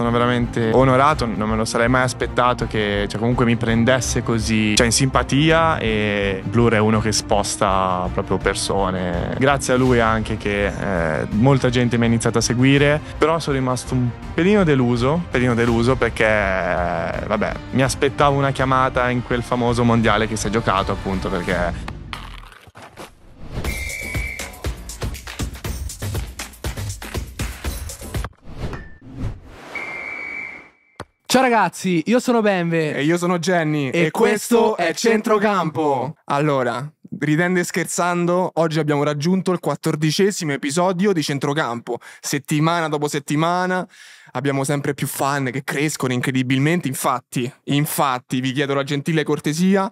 sono veramente onorato, non me lo sarei mai aspettato che cioè, comunque mi prendesse così cioè, in simpatia e Blur è uno che sposta proprio persone. Grazie a lui anche che eh, molta gente mi ha iniziato a seguire, però sono rimasto un pelino deluso, pelino deluso perché eh, vabbè, mi aspettavo una chiamata in quel famoso mondiale che si è giocato appunto perché Ciao ragazzi, io sono Benve. E io sono Jenny. E, e questo, questo è Centrocampo. Allora, ridendo e scherzando, oggi abbiamo raggiunto il quattordicesimo episodio di Centrocampo. Settimana dopo settimana abbiamo sempre più fan che crescono incredibilmente. Infatti, infatti, vi chiedo la gentile cortesia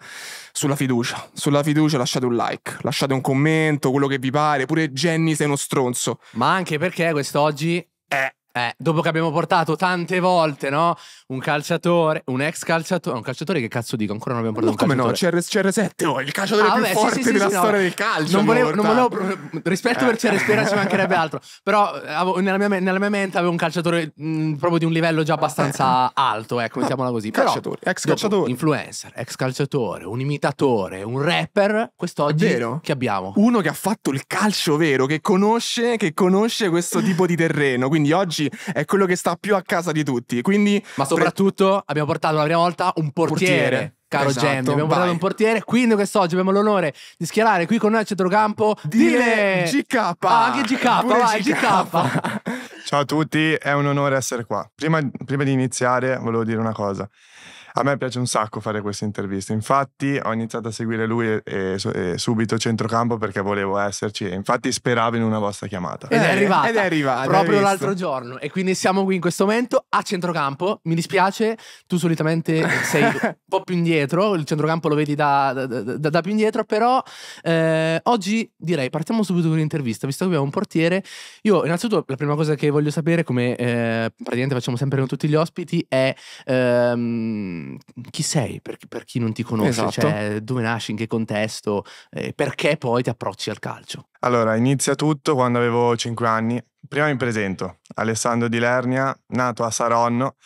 sulla fiducia. Sulla fiducia lasciate un like, lasciate un commento, quello che vi pare. Pure Jenny sei uno stronzo. Ma anche perché quest'oggi è eh, eh, dopo che abbiamo portato tante volte, no? Un calciatore, un ex calciatore, un calciatore che cazzo dico? Ancora non abbiamo portato no, un come calciatore. no? CR, 7 oh, il calciatore ah, più vabbè, forte sì, sì, della sì, storia no. del calcio. Non volevo, non volevo rispetto eh. per CR ci mancherebbe eh. altro, però eh, avevo, nella, mia, nella, mia, mente avevo un calciatore mh, mm, proprio di un livello già eh, abbastanza alto, ecco, mettiamola così. Però, calciatore, ex calciatore, dopo, influencer, ex calciatore, un imitatore, un rapper, quest'oggi vero. che abbiamo? Uno che ha fatto il calcio vero, che conosce, che conosce questo tipo di terreno, quindi oggi è quello che sta più a casa di tutti. Quindi, Ma soprattutto abbiamo portato la prima volta un portiere. portiere caro esatto, Abbiamo parlato un portiere, quindi quest'oggi abbiamo l'onore di schierare qui con noi al centrocampo Dile GK. Ah, anche GK, vai, GK. GK. Ciao a tutti, è un onore essere qua. Prima, prima di iniziare volevo dire una cosa. A me piace un sacco fare queste interviste, infatti ho iniziato a seguire lui e, e, subito centrocampo perché volevo esserci infatti speravo in una vostra chiamata. Ed è eh, arrivata. Ed è arrivata. Proprio l'altro giorno e quindi siamo qui in questo momento a centrocampo. Mi dispiace, tu solitamente sei un po' più indietro, il centrocampo lo vedi da, da, da, da più indietro, però eh, oggi direi partiamo subito con l'intervista, visto che abbiamo un portiere. Io innanzitutto la prima cosa che voglio sapere, come eh, praticamente facciamo sempre con tutti gli ospiti, è... Ehm, Mhmm, chi sei per, per, chi non ti conosce, esatto. cioè, dove nasci, in che contesto, eh, perché poi ti approcci al calcio. Allora, inizia tutto quando avevo 5 anni. Prima mi presento, Alessandro Di Lernia, nato a Saronno,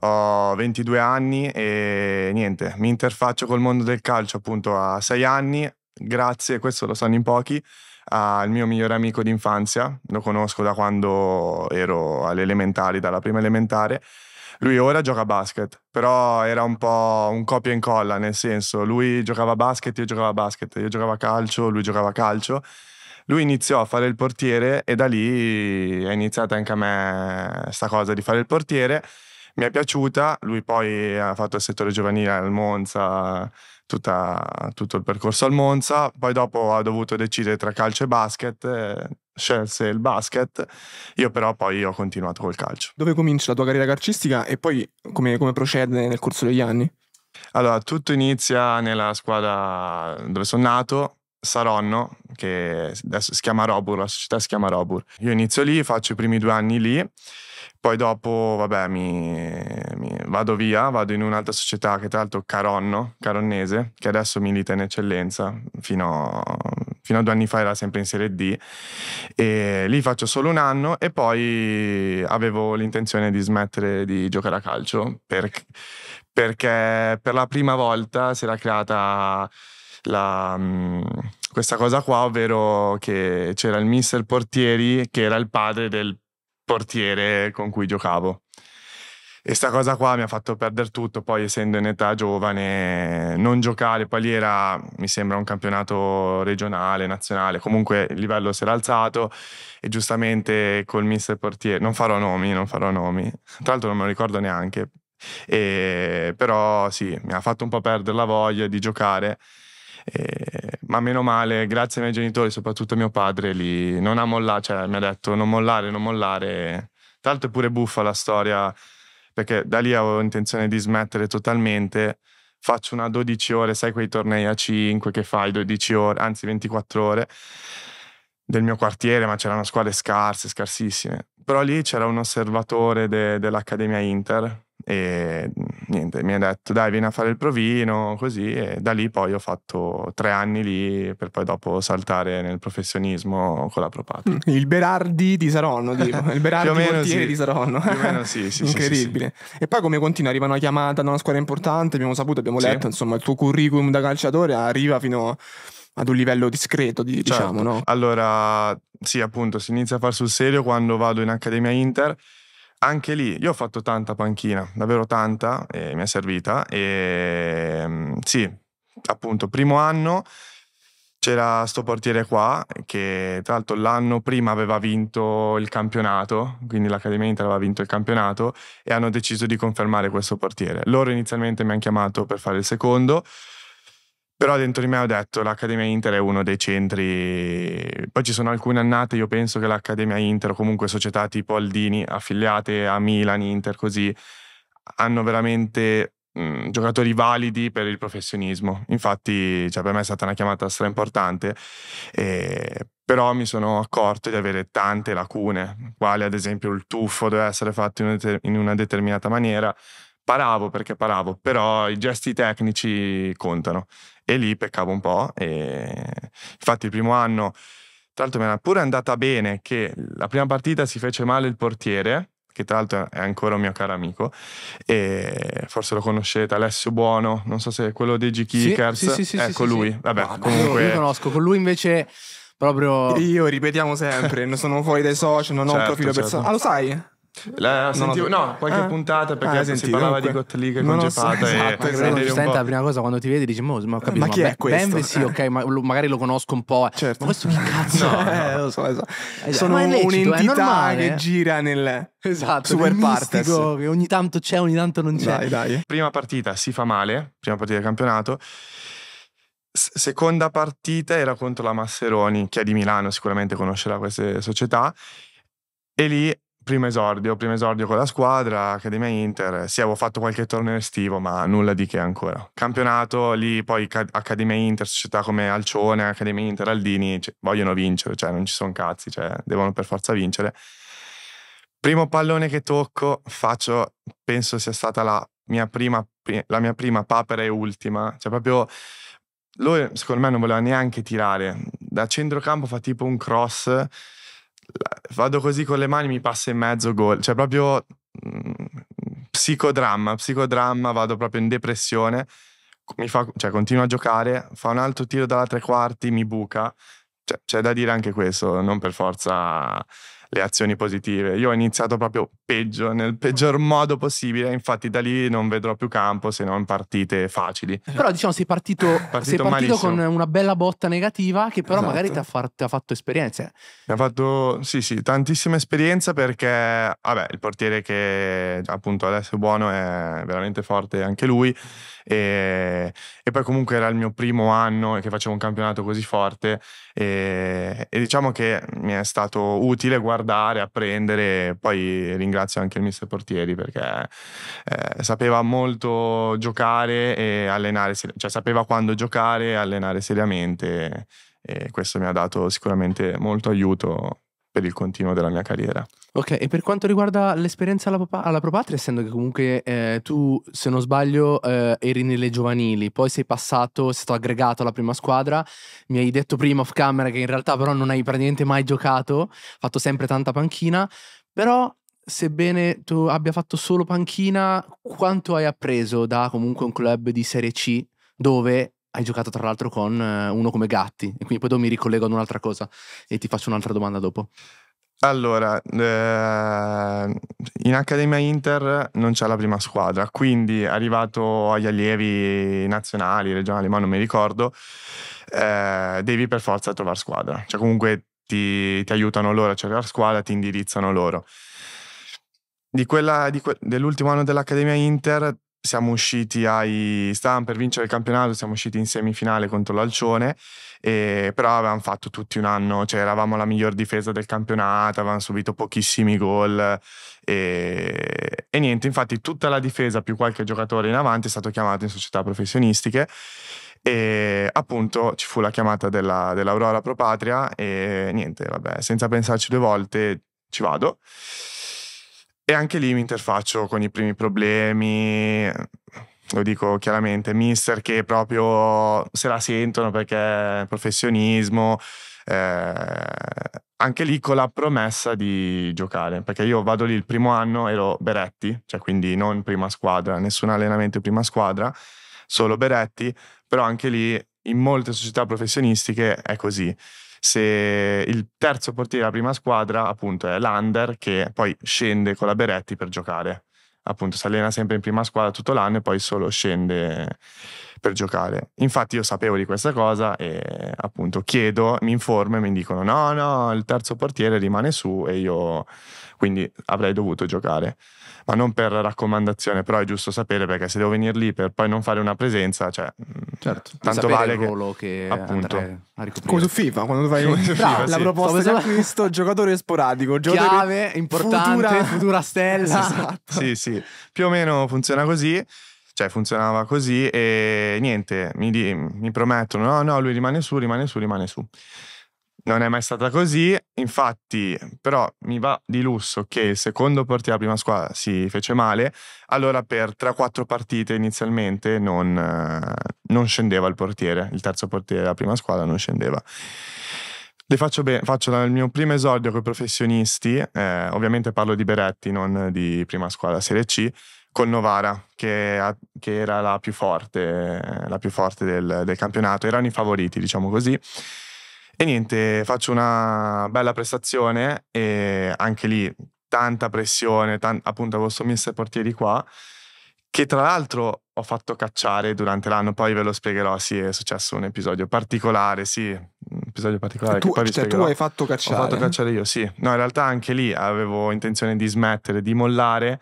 ho 22 anni e niente, mi interfaccio col mondo del calcio appunto a 6 anni, grazie, questo lo sanno in pochi, al mio migliore amico d'infanzia, lo conosco da quando ero alle elementari, dalla prima elementare, lui ora gioca a basket, però era un po' un copia e incolla, nel senso lui giocava a basket, io giocavo a basket, io giocavo a calcio, lui giocava a calcio. Lui iniziò a fare il portiere e da lì è iniziata anche a me questa cosa di fare il portiere. Mi è piaciuta, lui poi ha fatto il settore giovanile al Monza, tutta, tutto il percorso al Monza, poi dopo ha dovuto decidere tra calcio e basket. Eh, scelse il basket, io però poi ho continuato col calcio. Dove comincia la tua carriera calcistica e poi come, come procede nel corso degli anni? Allora, tutto inizia nella squadra dove sono nato, Saronno, che adesso si chiama Robur, la società si chiama Robur. Io inizio lì, faccio i primi due anni lì poi dopo, vabbè, mi, mi vado via, vado in un'altra società che tra l'altro Caronno, Caronnese, che adesso milita in eccellenza, fino, fino a due anni fa era sempre in Serie D, e lì faccio solo un anno e poi avevo l'intenzione di smettere di giocare a calcio perché, perché per la prima volta si era creata la, questa cosa qua, ovvero che c'era il mister portieri che era il padre del portiere con cui giocavo. E sta cosa qua mi ha fatto perdere tutto, poi essendo in età giovane, non giocare, poi lì era, mi sembra, un campionato regionale, nazionale, comunque il livello si era alzato e giustamente col mister portiere, non farò nomi, non farò nomi, tra l'altro non me lo ricordo neanche, e, però sì, mi ha fatto un po' perdere la voglia di giocare ma meno male, grazie ai miei genitori, soprattutto mio padre, lì non ha mollato, cioè mi ha detto non mollare, non mollare. Tanto è pure buffa la storia, perché da lì avevo intenzione di smettere totalmente. Faccio una 12 ore, sai quei tornei a 5 che fai 12 ore, anzi 24 ore del mio quartiere, ma c'erano squadre scarse, scarsissime. Però lì c'era un osservatore de- dell'Accademia Inter, e niente, mi ha detto dai vieni a fare il provino, così e da lì poi ho fatto tre anni lì per poi dopo saltare nel professionismo con la Propatria. Mm, il Berardi di Saronno, tipo. il Berardi Montieri sì. di Saronno. Più o meno sì, sì Incredibile. Sì, e poi come continua? Arriva una chiamata da una squadra importante, abbiamo saputo, abbiamo letto, insomma il tuo curriculum da calciatore arriva fino ad un livello discreto, di, diciamo, certo. diciamo, no? Allora, sì, appunto, si inizia a far sul serio quando vado in Accademia Inter anche lì io ho fatto tanta panchina, davvero tanta, e mi è servita. E mm, sì, appunto, primo anno c'era sto portiere qua che tra l'altro l'anno prima aveva vinto il campionato, quindi l'Accademia Inter aveva vinto il campionato e hanno deciso di confermare questo portiere. Loro inizialmente mi hanno chiamato per fare il secondo, però dentro di me ho detto l'Accademia Inter è uno dei centri, poi ci sono alcune annate, io penso che l'Accademia Inter o comunque società tipo Aldini affiliate a Milan, Inter così, hanno veramente mh, mm, giocatori validi per il professionismo. Infatti cioè, per me è stata una chiamata stra importante, eh, però mi sono accorto di avere tante lacune, quali ad esempio il tuffo deve essere fatto in una determinata maniera, paravo perché paravo, però i gesti tecnici contano e lì peccavo un po'. Infatti il primo anno, tra l'altro mi era pure andata bene che la prima partita si fece male il portiere, che tra l'altro è ancora un mio caro amico, e forse lo conoscete, Alessio Buono, non so se è quello dei G-Kickers, sì, sì, sì, ecco sì, lui, vabbè no, comunque... Io lo conosco, con lui invece proprio... Io ripetiamo sempre, sono fuori dai social, non certo, ho un certo, profilo certo. personale. Ah lo sai? La sentivo, no, qualche ah, puntata perché ah, sentito, si parlava comunque, di Gottlieb con Gepata so, esatto, e esatto. Giustamente la prima cosa quando ti vedi dici mo, ma, eh, capito, ma chi ma è questo? Bembe sì, eh. ok, ma lo, magari lo conosco un po'. Certo. Ma questo che cazzo? No, eh, lo so, lo so. Esatto. Sono illecito, un'entità che gira nel esatto, super partes. che ogni tanto c'è, ogni tanto non c'è. Dai, dai. Prima partita si fa male, prima partita del campionato. S- seconda partita era contro la Masseroni, che è di Milano, sicuramente conoscerà queste società. E lì primo esordio, primo esordio con la squadra, Accademia Inter, sì avevo fatto qualche torneo estivo ma nulla di che ancora. Campionato lì poi Accademia Inter, società come Alcione, Accademia Inter, Aldini cioè, vogliono vincere, cioè non ci sono cazzi, cioè, devono per forza vincere. Primo pallone che tocco faccio, penso sia stata la mia prima, la mia prima papera e ultima, cioè proprio lui secondo me non voleva neanche tirare, da centrocampo fa tipo un cross vado così con le mani, mi passa in mezzo gol. Cioè, proprio mm, psicodramma, psicodramma, vado proprio in depressione. Fa, cioè, continua a giocare, fa un altro tiro dalla tre quarti, mi buca. Cioè, c'è da dire anche questo, non per forza le azioni positive. Io ho iniziato proprio peggio, nel peggior modo possibile, infatti da lì non vedrò più campo se non partite facili. Però diciamo sei partito, partito, sei partito con una bella botta negativa che però esatto. magari ti ha, far, ti ha, fatto esperienze. Mi ha fatto, sì sì, tantissima esperienza perché, vabbè, il portiere che appunto adesso è buono è veramente forte anche lui e, e, poi comunque era il mio primo anno che facevo un campionato così forte e, e, diciamo che mi è stato utile guardare, apprendere, poi ringrazio anche il mister Portieri perché eh, sapeva molto giocare e allenare, cioè sapeva quando giocare e allenare seriamente e questo mi ha dato sicuramente molto aiuto per il continuo della mia carriera. Ok, e per quanto riguarda l'esperienza alla, papà, alla Propatria, essendo che comunque eh, tu, se non sbaglio, eh, eri nelle giovanili, poi sei passato, sei stato aggregato alla prima squadra, mi hai detto prima off camera che in realtà però non hai praticamente mai giocato, fatto sempre tanta panchina, però sebbene tu abbia fatto solo panchina, quanto hai appreso da comunque un club di Serie C dove hai giocato tra l'altro con eh, uno come Gatti? E quindi poi dopo mi ricollego ad un'altra cosa e ti faccio un'altra domanda dopo. Allora, eh, in Accademia Inter non c'è la prima squadra, quindi arrivato agli allievi nazionali, regionali, ma non mi ricordo, eh, devi per forza trovare squadra. Cioè comunque ti, ti aiutano loro a cercare squadra, ti indirizzano loro. Di quella, di que- dell'ultimo anno dell'Accademia Inter siamo usciti ai Stan per vincere il campionato, siamo usciti in semifinale contro l'Alcione, e, però avevamo fatto tutti un anno, cioè eravamo la miglior difesa del campionato, avevamo subito pochissimi gol e, e niente, infatti tutta la difesa più qualche giocatore in avanti è stato chiamato in società professionistiche e appunto ci fu la chiamata della, dell'Aurora Patria e niente, vabbè, senza pensarci due volte ci vado. E anche lì mi interfaccio con i primi problemi, eh, lo dico chiaramente, mister che proprio se la sentono perché è professionismo, eh, anche lì con la promessa di giocare, perché io vado lì il primo anno, ero Beretti, cioè quindi non prima squadra, nessun allenamento prima squadra, solo Beretti, però anche lì in molte società professionistiche è così se il terzo portiere della prima squadra appunto è l'Under che poi scende con la Beretti per giocare appunto si allena sempre in prima squadra tutto l'anno e poi solo scende per giocare. Infatti io sapevo di questa cosa e appunto chiedo, mi informo e mi dicono no, no, il terzo portiere rimane su e io quindi avrei dovuto giocare ma non per raccomandazione, però è giusto sapere perché se devo venire lì per poi non fare una presenza, cioè, mm, certo. tanto vale il ruolo che, che appunto come su FIFA, quando vai in FIFA, sì. la proposta di acquisto giocatore sporadico, giocatore chiave importante, futura, futura stella. Esatto. Sì, sì. Più o meno funziona così cioè funzionava così e niente, mi, mi promettono no no lui rimane su, rimane su, rimane su non è mai stata così, infatti, però mi va di lusso che il secondo portiere della prima squadra si fece male, allora per 3-4 partite inizialmente non, eh, non, scendeva il portiere, il terzo portiere della prima squadra non scendeva. Le faccio, be- faccio il mio primo esordio con i professionisti, eh, ovviamente parlo di Beretti, non di prima squadra Serie C, con Novara, che, a- che era la più forte, la più forte del, del campionato, erano i favoriti, diciamo così e niente, faccio una bella prestazione e anche lì tanta pressione, tan- appunto avevo sto mister portieri qua, che tra l'altro ho fatto cacciare durante l'anno, poi ve lo spiegherò, sì, è successo un episodio particolare, sì, un episodio particolare. E tu, cioè, tu hai fatto cacciare? Ho fatto cacciare io, sì. No, in realtà anche lì avevo intenzione di smettere, di mollare,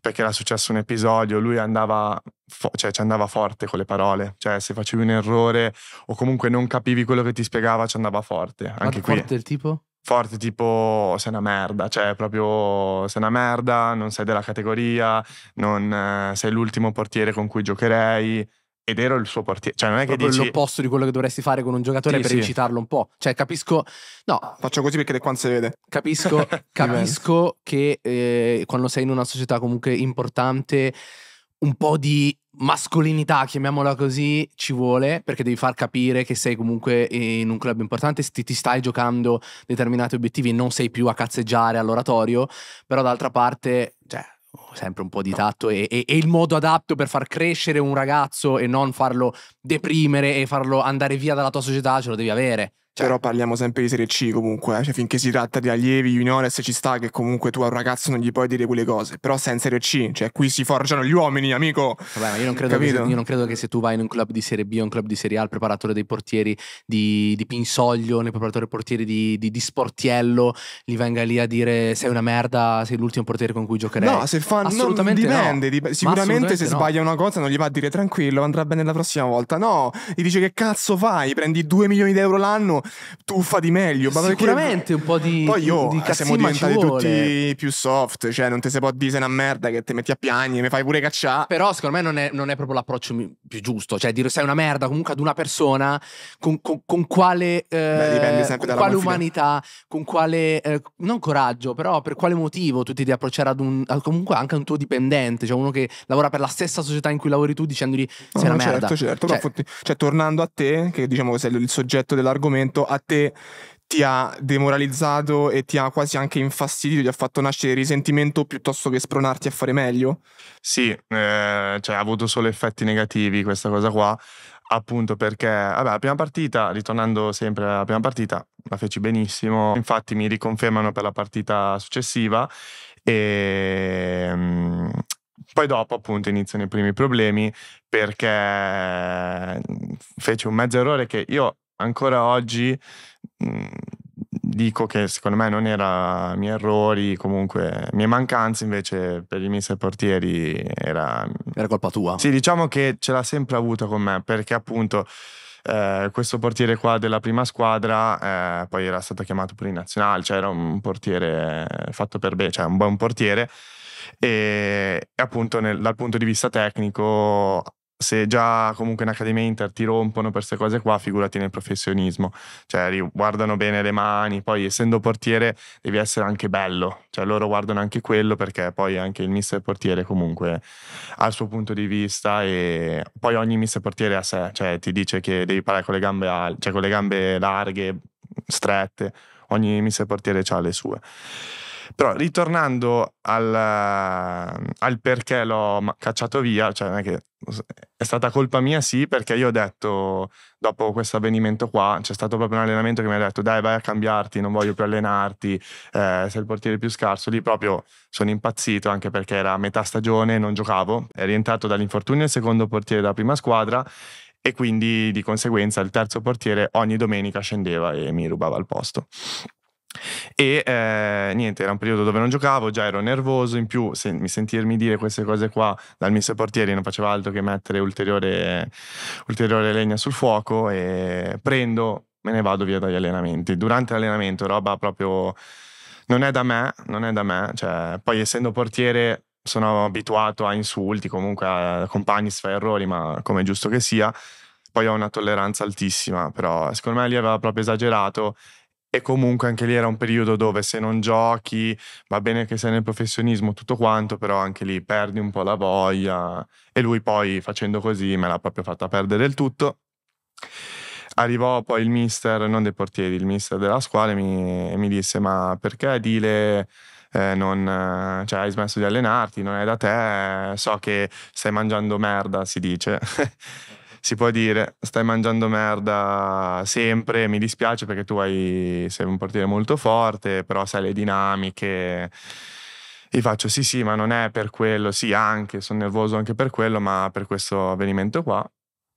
perché era successo un episodio, lui andava fo- cioè, ci andava forte con le parole, cioè se facevi un errore o comunque non capivi quello che ti spiegava ci andava forte. Anche qui. Forte del tipo? Forte tipo sei una merda, cioè proprio sei una merda, non sei della categoria, non, eh, sei l'ultimo portiere con cui giocherei ed ero il suo portiere. Cioè, non è che dici... l'opposto di quello che dovresti fare con un giocatore sì, per sì. incitarlo un po'. Cioè, capisco. No. Faccio così perché quando non si vede. Capisco, capisco che eh, quando sei in una società comunque importante un po' di mascolinità, chiamiamola così, ci vuole perché devi far capire che sei comunque in un club importante, ti, ti stai giocando determinati obiettivi e non sei più a cazzeggiare all'oratorio, però d'altra parte, cioè, sempre un po' di tatto e, e, e, il modo adatto per far crescere un ragazzo e non farlo deprimere e farlo andare via dalla tua società ce lo devi avere. Cioè. Però parliamo sempre di Serie C comunque, eh. cioè, finché si tratta di allievi, juniores, ci sta che comunque tu a un ragazzo non gli puoi dire quelle cose, però sei in Serie C, cioè qui si forgiano gli uomini, amico. Vabbè, ma io non credo, che se, io non credo che se tu vai in un club di Serie B o un club di Serie A, il preparatore dei portieri di, di Pinsoglio, nel preparatore portieri di, di, di, Sportiello, gli venga lì a dire sei una merda, sei l'ultimo portiere con cui giocherai. No, se fa assolutamente non dipende, no. dip- sicuramente se no. sbaglia una cosa non gli va a dire tranquillo, andrà bene la prossima volta. No, gli dice che cazzo fai, prendi 2 milioni di euro l'anno tuffa di meglio. Ma Sicuramente perché... un po' di. Poi io di eh, siamo diventati tutti più soft, cioè non ti si può dire una merda che ti metti a piagne, mi fai pure cacciare. Però secondo me non è, non è proprio l'approccio più giusto, cioè dire sei una merda comunque ad una persona con, con, con quale, eh, Beh, con quale umanità, con quale, eh, non coraggio, però per quale motivo tu ti devi approcciare ad un, comunque anche a un tuo dipendente, cioè uno che lavora per la stessa società in cui lavori tu dicendogli sei no, ah, una certo, merda. Certo, certo, cioè, cioè tornando a te, che diciamo sei il soggetto dell'argomento, appunto a te ti ha demoralizzato e ti ha quasi anche infastidito, ti ha fatto nascere risentimento piuttosto che spronarti a fare meglio? Sì, eh, cioè ha avuto solo effetti negativi questa cosa qua, appunto perché, vabbè, la prima partita, ritornando sempre alla prima partita, la feci benissimo, infatti mi riconfermano per la partita successiva e... Mm, poi dopo appunto iniziano i primi problemi perché mm, fece un mezzo errore che io ancora oggi mhmm, dico che secondo me non era miei errori, comunque mie mancanze invece per i mister portieri era... Mhmm era colpa tua? Sì, diciamo che ce l'ha sempre avuta con me perché appunto eh, questo portiere qua della prima squadra eh, poi era stato chiamato pure in nazionale, cioè era un portiere fatto per bene, cioè un buon portiere e appunto nel, dal punto di vista tecnico se già comunque in Accademia Inter ti rompono per queste cose qua, figurati nel professionismo. Cioè, guardano bene le mani, poi essendo portiere devi essere anche bello. Cioè, loro guardano anche quello perché poi anche il mister portiere comunque ha il suo punto di vista e poi ogni mister portiere ha sé. Cioè, ti dice che devi parlare con le gambe, al- cioè, con le gambe larghe, strette. Ogni mister portiere ha le sue. Però ritornando al, al perché l'ho cacciato via, cioè non è che è stata colpa mia sì, perché io ho detto dopo questo avvenimento qua, c'è stato proprio un allenamento che mi ha detto dai vai a cambiarti, non voglio più allenarti, eh, sei il portiere più scarso, lì proprio sono impazzito anche perché era metà stagione, non giocavo, è rientrato dall'infortunio il secondo portiere della prima squadra e quindi di conseguenza il terzo portiere ogni domenica scendeva e mi rubava il posto. E eh, niente, era un periodo dove non giocavo, già ero nervoso, in più se, mi sentirmi dire queste cose qua dal mister portieri non faceva altro che mettere ulteriore, ulteriore legna sul fuoco e prendo, me ne vado via dagli allenamenti. Durante l'allenamento roba proprio non è da me, non è da me, cioè, poi essendo portiere sono abituato a insulti, comunque a compagni si fa errori, ma come è giusto che sia, poi ho una tolleranza altissima, però secondo me lì aveva proprio esagerato e comunque anche lì era un periodo dove se non giochi, va bene che sei nel professionismo, tutto quanto, però anche lì perdi un po' la voglia. E lui poi facendo così me l'ha proprio fatta perdere il tutto. Arrivò poi il mister, non dei portieri, il mister della squadra e mi, e mi disse ma perché Dile eh, non, cioè, hai smesso di allenarti, non è da te, so che stai mangiando merda, si dice. si può dire stai mangiando merda sempre, mi dispiace perché tu hai, sei un portiere molto forte, però sai le dinamiche. Gli faccio sì sì, ma non è per quello, sì anche, sono nervoso anche per quello, ma per questo avvenimento qua.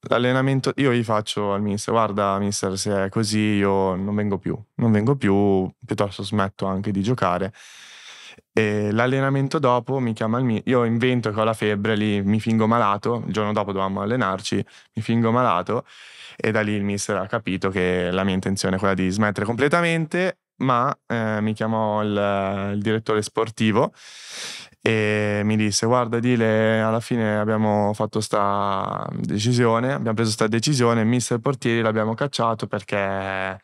L'allenamento, io gli faccio al mister, guarda mister, se è così io non vengo più, non vengo più, piuttosto smetto anche di giocare e l'allenamento dopo mi chiama il mio. Io invento che ho la febbre lì, mi fingo malato. Il giorno dopo dovevamo allenarci, mi fingo malato. E da lì il mister ha capito che la mia intenzione è quella di smettere completamente. Ma eh, mi chiamò il, il direttore sportivo e mi disse guarda Dile alla fine abbiamo fatto questa decisione abbiamo preso questa decisione mister portieri l'abbiamo cacciato perché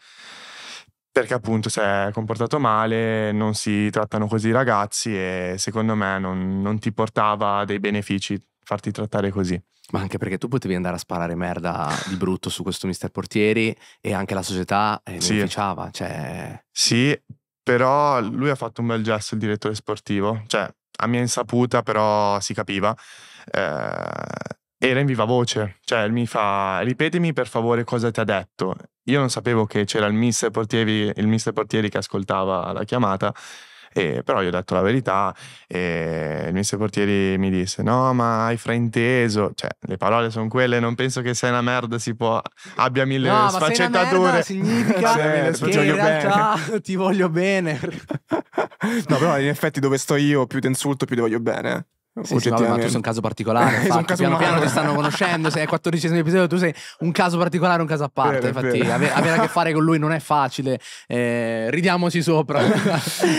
perché appunto si è comportato male, non si trattano così i ragazzi e secondo me non, non, ti portava dei benefici farti trattare così. Ma anche perché tu potevi andare a sparare merda di brutto su questo mister portieri e anche la società eh, sì. Cioè... Sì, però lui ha fatto un bel gesto il direttore sportivo, cioè a mia insaputa però si capiva. Eh, era in viva voce, cioè mi fa ripetimi per favore cosa ti ha detto. Io non sapevo che c'era il mister portieri, il mister portieri che ascoltava la chiamata, eh, però gli ho detto la verità e il mister portieri mi disse no ma hai frainteso, cioè le parole sono quelle, non penso che sei una merda, si può, abbia mille no, sfaccettature. significa sì, cioè, che in realtà bene. ti voglio bene. no però in effetti dove sto io più ti insulto più ti voglio bene. Sì, sì, vabbè, ma tu sei un caso particolare. Infatti, piano piano ti stanno conoscendo. Sei al quattordicesimo episodio, tu sei un caso particolare, un caso a parte. Bene, infatti, bene. Avere, a che fare con lui non è facile. Eh, ridiamoci sopra.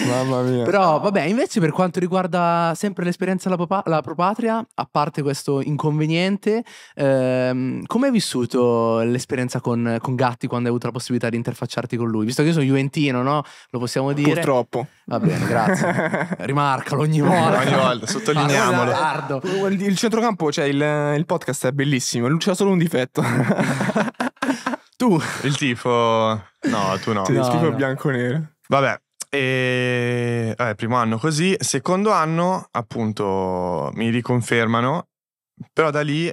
Mamma mia. Però, vabbè, invece, per quanto riguarda sempre l'esperienza alla, popa- alla propatria, a parte questo inconveniente, ehm, come hai vissuto l'esperienza con, con, Gatti quando hai avuto la possibilità di interfacciarti con lui? Visto che io sono Juventino, no? Lo possiamo dire. Purtroppo. Va bene, grazie. Rimarcalo ogni volta. ogni volta, sottolineiamo diciamolo. Esatto. Il, centrocampo, cioè il, il podcast è bellissimo, c'è solo un difetto. tu. Il tifo... No, tu no. no il tifo no. bianco-nero. Vabbè, e, vabbè, primo anno così, secondo anno appunto mi riconfermano però da lì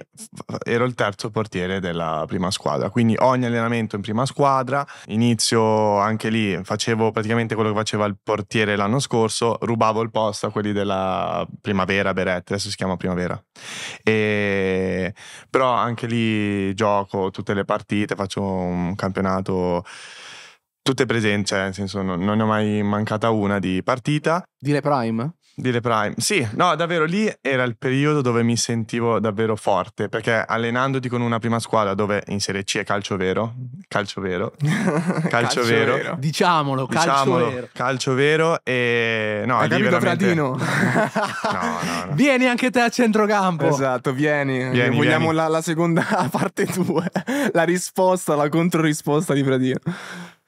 ero il terzo portiere della prima squadra, quindi ogni allenamento in prima squadra, inizio anche lì, facevo praticamente quello che faceva il portiere l'anno scorso, rubavo il posto a quelli della primavera Beretta, adesso si chiama primavera. E... Però anche lì gioco tutte le partite, faccio un campionato tutte presenze, cioè nel senso non, non, ne ho mai mancata una di partita. Dire Prime? Di The Prime. Sì, no, davvero lì era il periodo dove mi sentivo davvero forte, perché allenandoti con una prima squadra dove in Serie C è calcio vero, calcio vero, calcio, calcio vero. vero. Diciamolo, calcio Diciamolo, vero. Calcio vero e no, Hai lì capito, veramente... no, no, no. Vieni anche te a centrocampo. Esatto, vieni. vieni Vogliamo vieni. La, la, seconda parte 2, la risposta, la controrisposta di Pradino.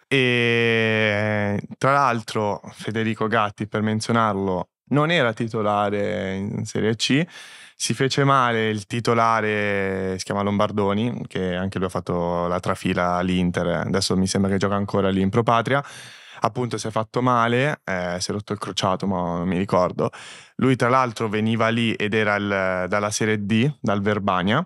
E tra l'altro Federico Gatti, per menzionarlo, non era titolare in Serie C. Si fece male il titolare, si chiama Lombardoni, che anche lui ha fatto la trafila all'Inter, adesso mi sembra che gioca ancora lì in Propatria. Appunto si è fatto male, eh, si è rotto il crociato, ma non mi ricordo. Lui tra l'altro veniva lì ed era il, dalla Serie D, dal Verbania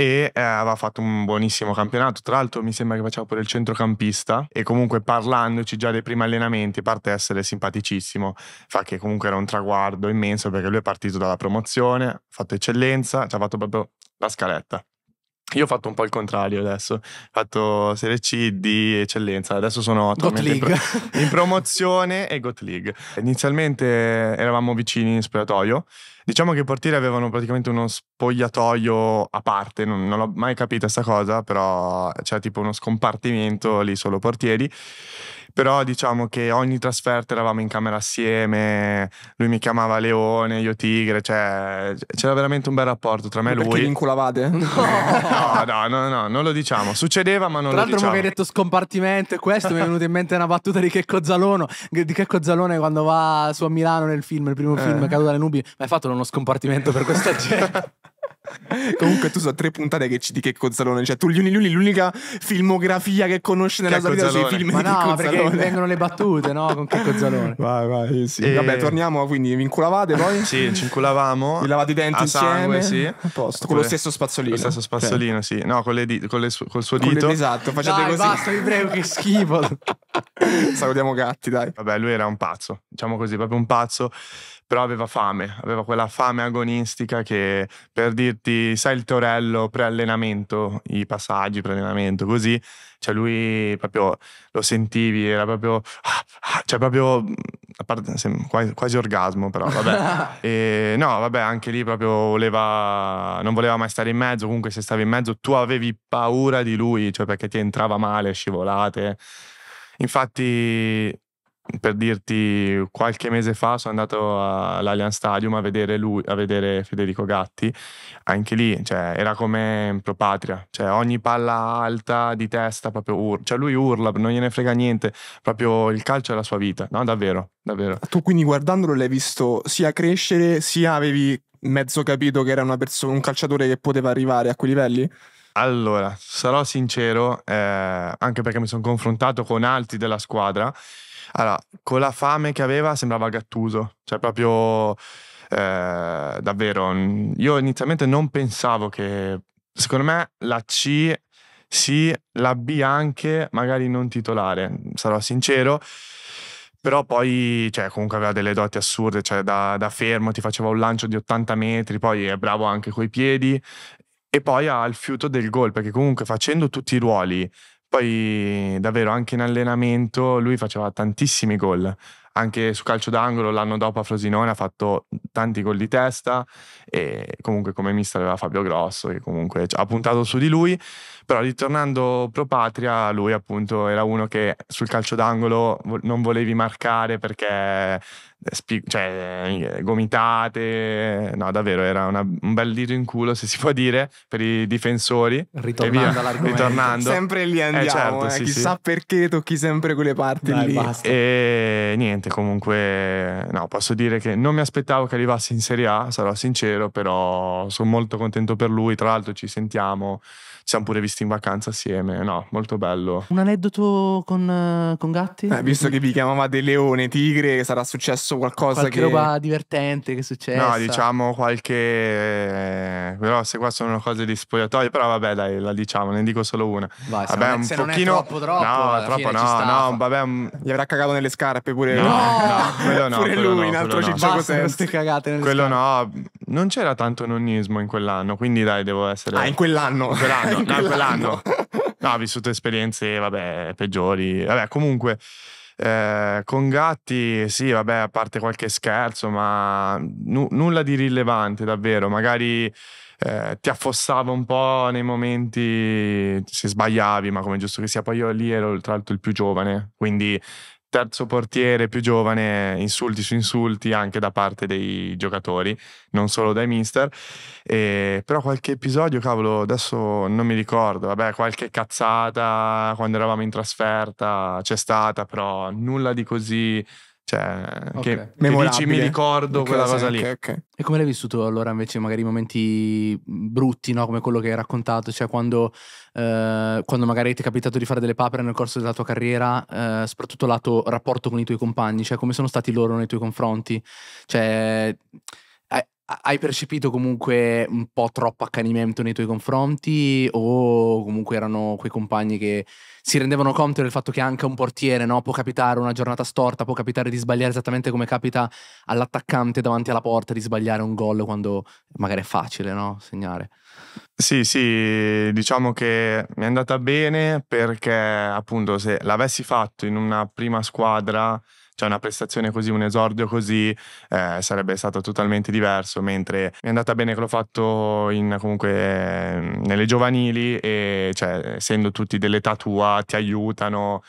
e eh, aveva fatto un buonissimo campionato. Tra l'altro mi sembra che faceva pure il centrocampista e comunque parlandoci già dei primi allenamenti, a parte essere simpaticissimo, fa che comunque era un traguardo immenso perché lui è partito dalla promozione, ha fatto eccellenza, ci ha fatto proprio la scaletta. Io ho fatto un po' il contrario adesso, ho fatto Serie C di eccellenza, adesso sono in, pro- in promozione e Got League. Inizialmente eravamo vicini in spogliatoio, Diciamo che i portieri avevano praticamente uno spogliatoio a parte, non, non l'ho mai capita questa cosa, però c'è tipo uno scompartimento lì solo portieri. Però diciamo che ogni trasferta eravamo in camera assieme, lui mi chiamava Leone, io Tigre, cioè c'era veramente un bel rapporto tra me e lui. Perché l'inculavate? No. no, no, no, no, non lo diciamo. Succedeva ma non tra lo diciamo. Tra l'altro diciamo. mi hai detto scompartimento e questo mi è venuta in mente una battuta di Checco Zalone, di Checco Zalone quando va su a Milano nel film, il primo eh. film Caduta dalle nubi, ma hai fatto non uno scompartimento per questa gente. Comunque tu so tre puntate che ci di che Cozzalone, cioè tu gli uni, gli l'unica filmografia che conosce nella sua vita sui film Ma no, perché vengono le battute, no? Con che Cozzalone. Vai, vai, sì. E... Vabbè, torniamo, quindi vi inculavate poi? sì, ci inculavamo. Vi lavate i denti sangue, insieme? sì. A posto, con, con lo stesso spazzolino. Con lo stesso spazzolino, cioè. sì. No, con, di... con le... col suo dito. Le... esatto, facciate dai, così. basta, vi prego, che schifo. Salutiamo gatti, dai. Vabbè, lui era un pazzo, diciamo così, proprio un pazzo però aveva fame, aveva quella fame agonistica che per dirti, sai il torello preallenamento, i passaggi preallenamento, così, cioè lui proprio lo sentivi, era proprio, cioè proprio, parte, quasi orgasmo però, vabbè, e, no vabbè anche lì proprio voleva, non voleva mai stare in mezzo, comunque se stavi in mezzo tu avevi paura di lui, cioè perché ti entrava male, scivolate, infatti per dirti, qualche mese fa sono andato all'Allianz Stadium a vedere, lui, a vedere Federico Gatti, anche lì cioè, era come propatria, cioè ogni palla alta di testa, proprio urla, cioè lui urla, non gliene frega niente, proprio il calcio è la sua vita, no? Davvero, davvero. Ah, tu quindi guardandolo l'hai visto sia crescere, sia avevi mezzo capito che era perso- un calciatore che poteva arrivare a quei livelli? Allora, sarò sincero, eh, anche perché mi sono confrontato con altri della squadra. Allora, con la fame che aveva sembrava Gattuso, cioè proprio eh, davvero. Io inizialmente non pensavo che, secondo me, la C sì, la B anche, magari non titolare, sarò sincero. Però poi, cioè, comunque aveva delle doti assurde, cioè da, da fermo ti faceva un lancio di 80 metri, poi è bravo anche coi piedi e poi ha il fiuto del gol, perché comunque facendo tutti i ruoli, poi davvero anche in allenamento lui faceva tantissimi gol, anche su calcio d'angolo l'anno dopo a Frosinone ha fatto tanti gol di testa e comunque come mister aveva Fabio Grosso che comunque ha puntato su di lui, però ritornando pro patria, lui appunto era uno che sul calcio d'angolo non volevi marcare perché eh, cioè, eh, gomitate, no davvero era una, un bel dito in culo se si può dire per i difensori. Ritornando all'argomento. Ritornando. Sempre lì eh, andiamo, eh, certo, eh. Sì, chissà sì. perché tocchi sempre quelle parti Dai, lì. Basta. E niente, comunque no, posso dire che non mi aspettavo che arrivasse in Serie A, sarò sincero, però sono molto contento per lui, tra l'altro ci sentiamo siamo pure visti in vacanza assieme. No, molto bello. Un aneddoto con, con Gatti? Eh, visto che vi chiamavate leone, tigre, sarà successo qualcosa qualche che... roba divertente che è successa. No, diciamo qualche... Eh, però se qua sono cose di spogliatoio, però vabbè dai, la diciamo, ne dico solo una. Vai, vabbè, non è, un se pochino... non è troppo troppo. No, troppo no, no, vabbè, un... gli avrà cagato nelle scarpe pure... No, no quello no. pure quello lui, no, in altro circostanza. queste cagate nelle Quello scarpe. no, non c'era tanto nonnismo in quell'anno, quindi dai, devo essere... Ah, in quell'anno? In quell'anno. no, quell'anno. No, ho vissuto esperienze, vabbè, peggiori. Vabbè, comunque, eh, con gatti, sì, vabbè, a parte qualche scherzo, ma n- nulla di rilevante, davvero. Magari eh, ti affossava un po' nei momenti se sbagliavi, ma come giusto che sia. Poi io lì ero, tra l'altro, il più giovane, quindi terzo portiere più giovane, insulti su insulti anche da parte dei giocatori, non solo dai mister. E, però qualche episodio, cavolo, adesso non mi ricordo, vabbè, qualche cazzata quando eravamo in trasferta c'è stata, però nulla di così cioè, okay. che Memorabile. mi dici mi ricordo okay, quella cosa lì. Okay, e come l'hai vissuto allora invece magari i momenti brutti, no? come quello che hai raccontato, cioè quando, eh, quando, magari ti è capitato di fare delle papere nel corso della tua carriera, eh, soprattutto lato rapporto con i tuoi compagni, cioè come sono stati loro nei tuoi confronti? Cioè hai percepito comunque un po' troppo accanimento nei tuoi confronti o comunque erano quei compagni che si rendevano conto del fatto che anche un portiere no, può capitare una giornata storta, può capitare di sbagliare esattamente come capita all'attaccante davanti alla porta di sbagliare un gol quando magari è facile no, segnare? Sì, sì, diciamo che mi è andata bene perché appunto se l'avessi fatto in una prima squadra cioè una prestazione così, un esordio così eh, sarebbe stato totalmente diverso, mentre mi è andata bene che l'ho fatto in, comunque eh, nelle giovanili e cioè, essendo tutti dell'età tua ti aiutano.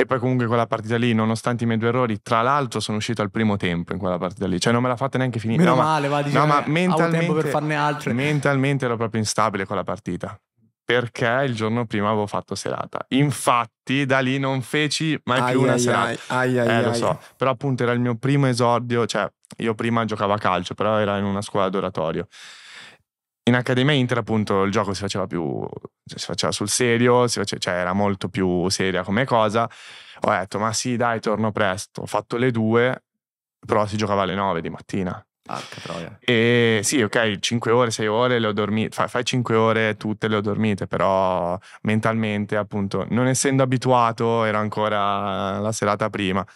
E poi comunque quella partita lì, nonostante i miei due errori, tra l'altro sono uscito al primo tempo in quella partita lì, cioè non me l'ha fatta neanche finire. Meno no, male, ma, va a dire, no, ma mentalmente, tempo per farne altre. Mentalmente ero proprio instabile quella partita perché il giorno prima avevo fatto serata. Infatti da lì non feci mai più ai una ai serata. Ai, ai, eh, lo so, però appunto era il mio primo esordio, cioè io prima giocavo a calcio, però era in una scuola d'oratorio. In Accademia Inter appunto il gioco si faceva più, cioè, si faceva sul serio, faceva, cioè era molto più seria come cosa. Ho detto ma sì dai torno presto, ho fatto le due, però si giocava alle nove di mattina. Arca E sì, ok, 5 ore, 6 ore le ho dormite, fai, fai 5 ore tutte le ho dormite, però mentalmente appunto non essendo abituato era ancora la serata prima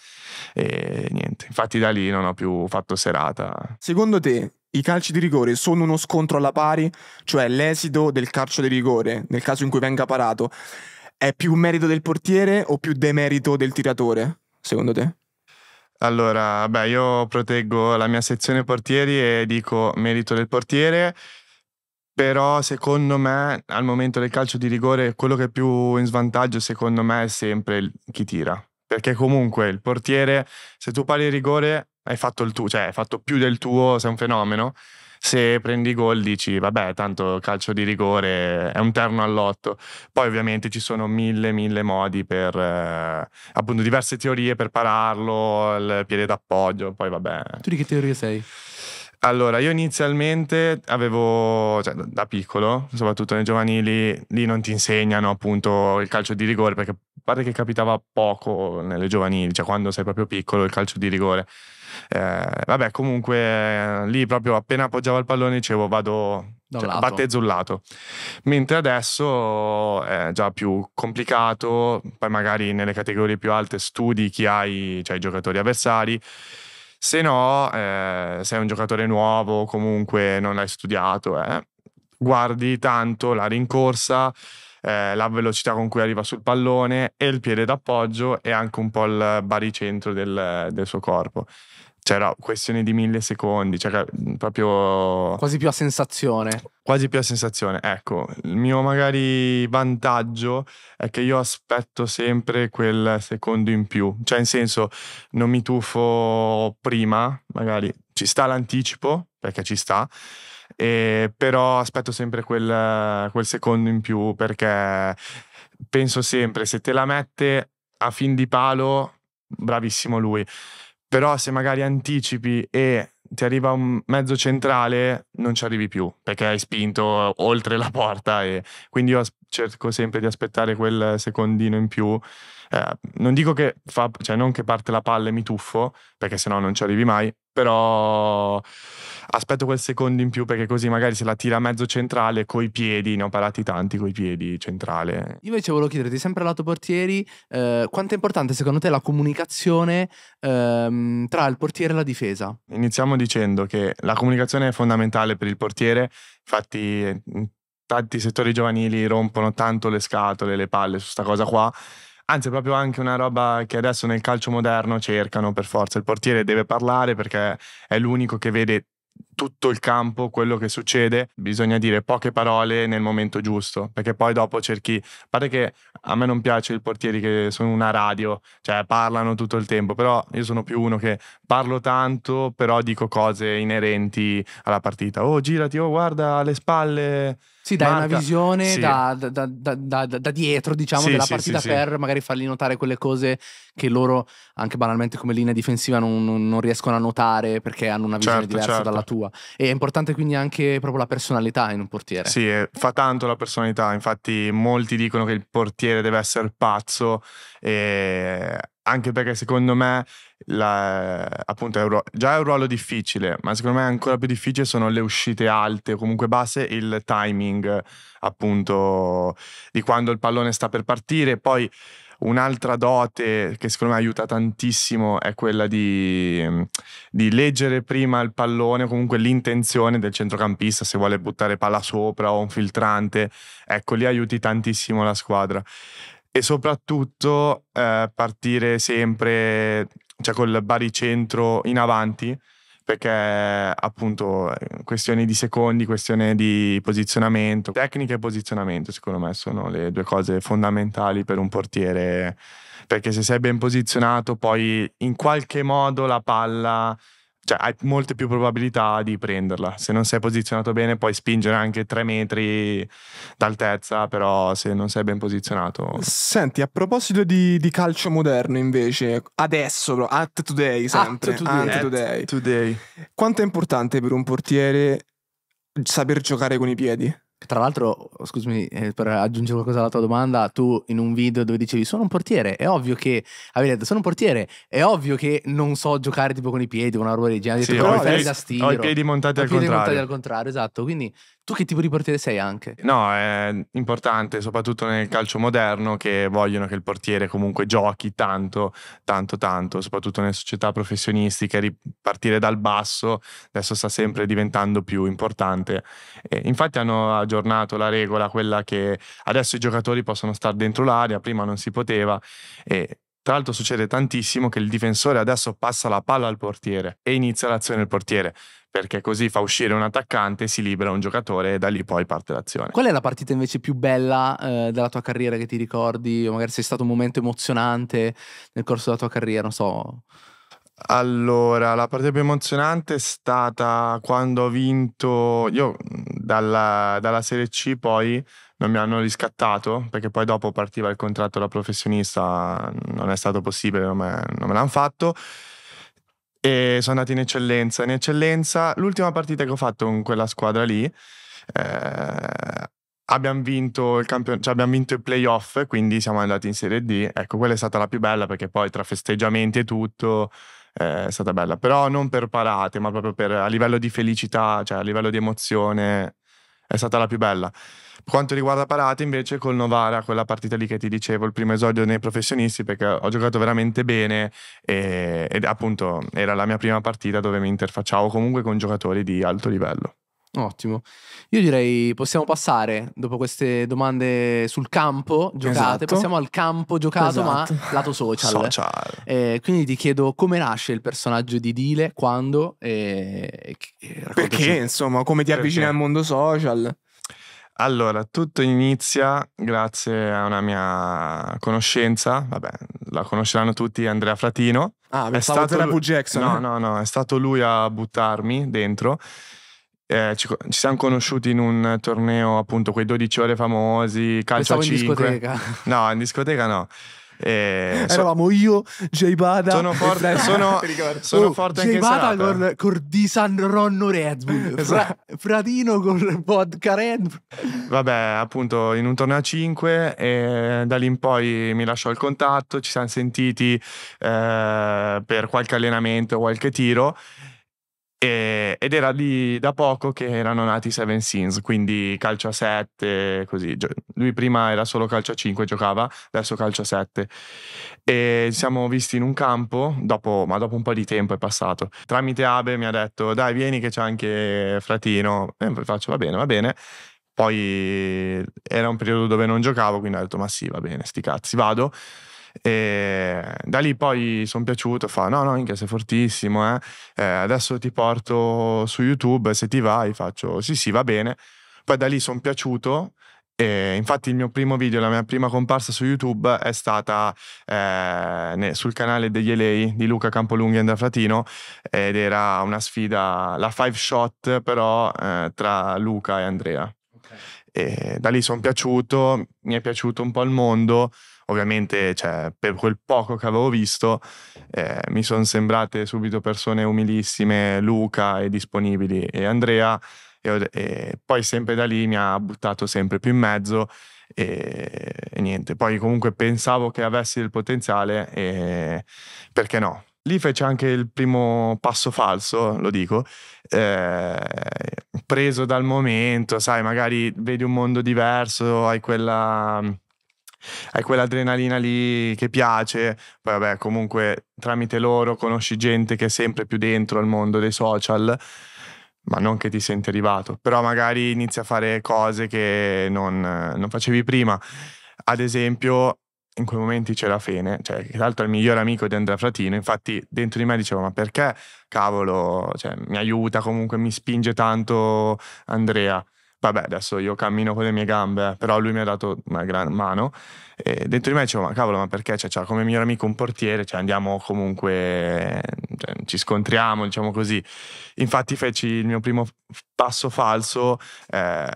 e niente, infatti da lì non ho più fatto serata. Secondo te i calci di rigore sono uno scontro alla pari, cioè l'esito del calcio di rigore, nel caso in cui venga parato, è più merito del portiere o più demerito del tiratore, secondo te? Allora, beh, io proteggo la mia sezione portieri e dico merito del portiere, però secondo me al momento del calcio di rigore quello che è più in svantaggio secondo me è sempre chi tira, perché comunque il portiere se tu parli di rigore hai fatto il tuo, cioè hai fatto più del tuo, sei un fenomeno se prendi gol dici vabbè tanto calcio di rigore è un terno all'otto. Poi ovviamente ci sono mille mille modi per eh, appunto diverse teorie per pararlo, il piede d'appoggio, poi vabbè. Tu di che teoria sei? Allora, io inizialmente avevo, cioè, da piccolo, soprattutto nei giovanili, lì non ti insegnano appunto il calcio di rigore perché pare che capitava poco nelle giovanili, cioè quando sei proprio piccolo il calcio di rigore. Eh, vabbè, comunque eh, lì proprio appena appoggiavo il pallone dicevo vado, cioè, battezzo un lato. Mentre adesso eh, è già più complicato, poi magari nelle categorie più alte studi chi hai, cioè i giocatori avversari. Se no, eh, sei un giocatore nuovo, comunque non l'hai studiato, eh, guardi tanto la rincorsa, eh, la velocità con cui arriva sul pallone e il piede d'appoggio e anche un po' il baricentro del, del suo corpo cioè era questione di mille secondi, cioè proprio... Quasi più a sensazione. Quasi più a sensazione, ecco, il mio magari vantaggio è che io aspetto sempre quel secondo in più, cioè in senso non mi tuffo prima, magari ci sta l'anticipo, perché ci sta, e, però aspetto sempre quel, quel secondo in più perché penso sempre se te la mette a fin di palo, bravissimo lui però se magari anticipi e ti arriva un mezzo centrale non ci arrivi più perché hai spinto oltre la porta e quindi io cerco sempre di aspettare quel secondino in più eh, non dico che fa cioè non che parte la palla e mi tuffo perché sennò non ci arrivi mai però aspetto quel secondo in più perché così magari se la tira mezzo centrale coi piedi, ne ho parati tanti coi piedi centrale. Io invece volevo chiederti, sempre lato portieri, eh, quanto è importante secondo te la comunicazione ehm, tra il portiere e la difesa? Iniziamo dicendo che la comunicazione è fondamentale per il portiere, infatti in mm, tanti settori giovanili rompono tanto le scatole, le palle su questa cosa qua anzi è proprio anche una roba che adesso nel calcio moderno cercano per forza il portiere deve parlare perché è l'unico che vede tutto il campo, quello che succede, bisogna dire poche parole nel momento giusto, perché poi dopo cerchi, a parte che a me non piace il portiere che sono una radio, cioè parlano tutto il tempo, però io sono più uno che parlo tanto, però dico cose inerenti alla partita, oh girati, oh guarda alle spalle, sì, dai Manca. una visione sì. da, da, da, da, dietro, diciamo, sì, della sì, partita per magari fargli notare quelle cose che loro, anche banalmente come linea difensiva, non, non riescono a notare perché hanno una visione certo, diversa certo. dalla tua. E è importante quindi anche proprio la personalità in un portiere. Sì, fa tanto la personalità. Infatti molti dicono che il portiere deve essere pazzo e anche perché secondo me la, appunto è un ruolo, già è un ruolo difficile, ma secondo me ancora più difficile sono le uscite alte o comunque base e il timing appunto di quando il pallone sta per partire. Poi un'altra dote che secondo me aiuta tantissimo è quella di, di leggere prima il pallone comunque l'intenzione del centrocampista se vuole buttare palla sopra o un filtrante. Ecco, lì aiuti tantissimo la squadra e soprattutto eh, partire sempre cioè, col baricentro in avanti perché appunto eh, questione di secondi, questione di posizionamento, tecnica e posizionamento secondo me sono le due cose fondamentali per un portiere perché se sei ben posizionato poi in qualche modo la palla cioè hai molte più probabilità di prenderla. Se non sei posizionato bene puoi spingere anche tre metri d'altezza, però se non sei ben posizionato... Senti, a proposito di, di calcio moderno invece, adesso, bro, at today sempre, at today. At today. At today. Quanto è importante per un portiere saper giocare con i piedi? Tra l'altro, scusami, eh, per aggiungere qualcosa alla tua domanda, tu in un video dove dicevi sono un portiere, è ovvio che avevi detto sono un portiere, è ovvio che non so giocare tipo con i piedi, una roba del genere, sì, però ho i piedi, da stiro. Ho i piedi montati ho al piedi contrario. montati al contrario, esatto, quindi tu che tipo di portiere sei anche? No, è importante, soprattutto nel calcio moderno, che vogliono che il portiere comunque giochi tanto, tanto, tanto, soprattutto nelle società professionistiche, ripartire dal basso adesso sta sempre diventando più importante. E infatti hanno aggiornato la regola, quella che adesso i giocatori possono stare dentro l'area, prima non si poteva e tra l'altro succede tantissimo che il difensore adesso passa la palla al portiere e inizia l'azione del portiere, perché così fa uscire un attaccante, si libera un giocatore e da lì poi parte l'azione. Qual è la partita invece più bella eh, della tua carriera che ti ricordi? O magari sei stato un momento emozionante nel corso della tua carriera, non so allora, la parte più emozionante è stata quando ho vinto, io mhmm, dalla, dalla Serie C poi non mi hanno riscattato perché poi dopo partiva il contratto da professionista, non è stato possibile, non me, non me l'hanno fatto e sono andato in eccellenza. In eccellenza, l'ultima partita che ho fatto con quella squadra lì, eh, abbiamo, vinto il campion- cioè abbiamo vinto i playoff, quindi siamo andati in Serie D. Ecco, quella è stata la più bella perché poi tra festeggiamenti e tutto eh, è stata bella, però non per parate, ma proprio per, a livello di felicità, cioè a livello di emozione, è stata la più bella. Per quanto riguarda parate, invece, col Novara, quella partita lì che ti dicevo, il primo esordio nei professionisti, perché ho giocato veramente bene e, ed appunto era la mia prima partita dove mi interfacciavo comunque con giocatori di alto livello. Ottimo. Io direi possiamo passare, dopo queste domande sul campo giocate, esatto. passiamo al campo giocato esatto. ma lato social. social. Eh, quindi ti chiedo come nasce il personaggio di Dile, quando eh, e... Eh, Perché insomma, come ti avvicini al mondo social? Allora, tutto inizia grazie a una mia conoscenza, vabbè, la conosceranno tutti, Andrea Fratino. Ah, è stato la lui... Jackson. No, eh. no, no, è stato lui a buttarmi dentro eh, ci, ci, siamo conosciuti in un torneo, appunto, quei 12 ore famosi, calcio Pensavo a 5. in discoteca. No, in discoteca no. E eh, so, Eravamo io, J Bada Sono forte, sono, sono oh, forte J Bada con, con di San Ronno Red Bull esatto. Fra, Fratino con vodka Red Bull Vabbè, appunto in un torneo a 5 e da lì in poi mi lasciò il contatto Ci siamo sentiti eh, per qualche allenamento, qualche tiro e, ed era lì da poco che erano nati i Seven Sins, quindi calcio a 7, così. Lui prima era solo calcio a 5, giocava, adesso calcio a 7. E ci siamo visti in un campo, dopo, ma dopo un po' di tempo è passato. Tramite Abe mi ha detto, dai vieni che c'è anche Fratino. E faccio, va bene, va bene. Poi era un periodo dove non giocavo, quindi ho detto, ma sì, va bene, sti cazzi, vado. E da lì poi sono piaciuto, fa no, no, minchia sei fortissimo, eh? Eh, adesso ti porto su YouTube, se ti vai faccio sì, sì, va bene. Poi da lì sono piaciuto e infatti il mio primo video, la mia prima comparsa su YouTube è stata eh, sul canale degli Elei di Luca Campolunghi e Andrea Fratino ed era una sfida, la five shot però eh, tra Luca e Andrea. Okay. E da lì sono piaciuto, mi è piaciuto un po' il mondo ovviamente cioè, per quel poco che avevo visto eh, mi sono sembrate subito persone umilissime, Luca e disponibili e Andrea e, e, poi sempre da lì mi ha buttato sempre più in mezzo e, e niente, poi comunque pensavo che avessi del potenziale e perché no? Lì fece anche il primo passo falso, lo dico, eh, preso dal momento, sai, magari vedi un mondo diverso, hai quella è quell'adrenalina lì che piace, poi vabbè comunque tramite loro conosci gente che è sempre più dentro al mondo dei social, ma non che ti senti arrivato, però magari inizi a fare cose che non, non facevi prima. Ad esempio, in quei momenti c'era Fene, cioè, che tra l'altro è il miglior amico di Andrea Fratino, infatti dentro di me dicevo ma perché cavolo, cioè, mi aiuta comunque, mi spinge tanto Andrea vabbè, adesso io cammino con le mie gambe, eh, però lui mi ha dato una gran mano. E dentro di me dicevo, ma cavolo, ma perché cioè, cioè, come miglior amico un portiere, cioè, andiamo comunque, cioè, ci scontriamo, diciamo così. Infatti feci il mio primo passo falso eh,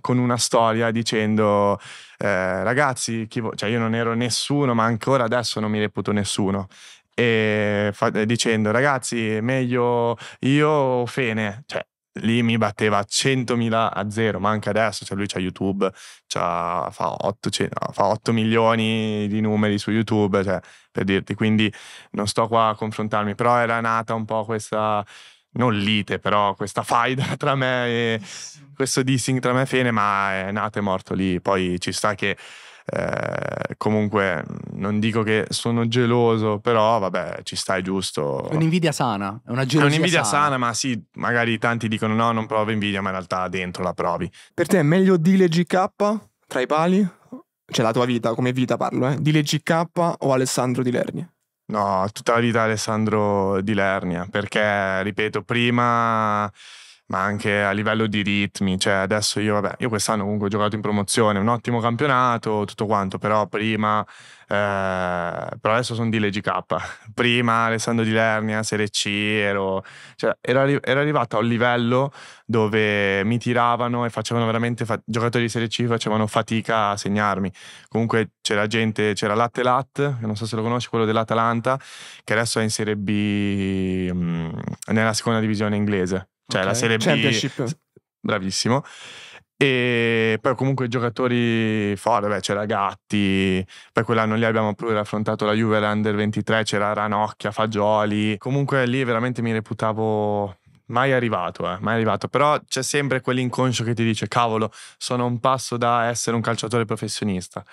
con una storia dicendo, eh, ragazzi, vo- cioè, io non ero nessuno, ma ancora adesso non mi reputo nessuno e fa- dicendo ragazzi meglio io o Fene cioè lì mi batteva 100.000 a zero, ma anche adesso, cioè lui c'ha YouTube, c'ha, fa, 8, fa, 8, milioni di numeri su YouTube, cioè, per dirti, quindi non sto qua a confrontarmi, però era nata un po' questa, non lite, però questa faida tra me e questo dissing tra me e Fene, ma è nato e morto lì, poi ci sta che eh, comunque non dico che sono geloso, però vabbè, ci stai giusto. È un'invidia sana, è una gelosia. È un'invidia sana. sana. ma sì, magari tanti dicono no, non provo invidia, ma in realtà dentro la provi. Per te è meglio Dile GK tra i pali? Cioè la tua vita, come vita parlo, eh? Dile GK o Alessandro Di Lernia? No, tutta la vita Alessandro Di Lernia, perché, ripeto, prima ma anche a livello di ritmi. Cioè, adesso io, vabbè, io quest'anno comunque ho giocato in promozione, un ottimo campionato, tutto quanto, però prima, eh, però adesso sono di Leggi K. Prima Alessandro Di Lernia, Serie C, ero, cioè, ero, arri- ero arrivato a un livello dove mi tiravano e facevano veramente, fa- giocatori di Serie C facevano fatica a segnarmi. Comunque c'era gente, c'era Latte Lat, non so se lo conosci, quello dell'Atalanta, che adesso è in Serie B, mh, mm, nella seconda divisione inglese cioè okay. la Serie B. Championship. Bravissimo. E poi comunque giocatori forti, beh, c'era Gatti, poi quell'anno lì abbiamo pure affrontato la Juve Under 23, c'era Ranocchia, Fagioli, comunque lì veramente mi reputavo mai arrivato, eh, mai arrivato, però c'è sempre quell'inconscio che ti dice cavolo, sono un passo da essere un calciatore professionista.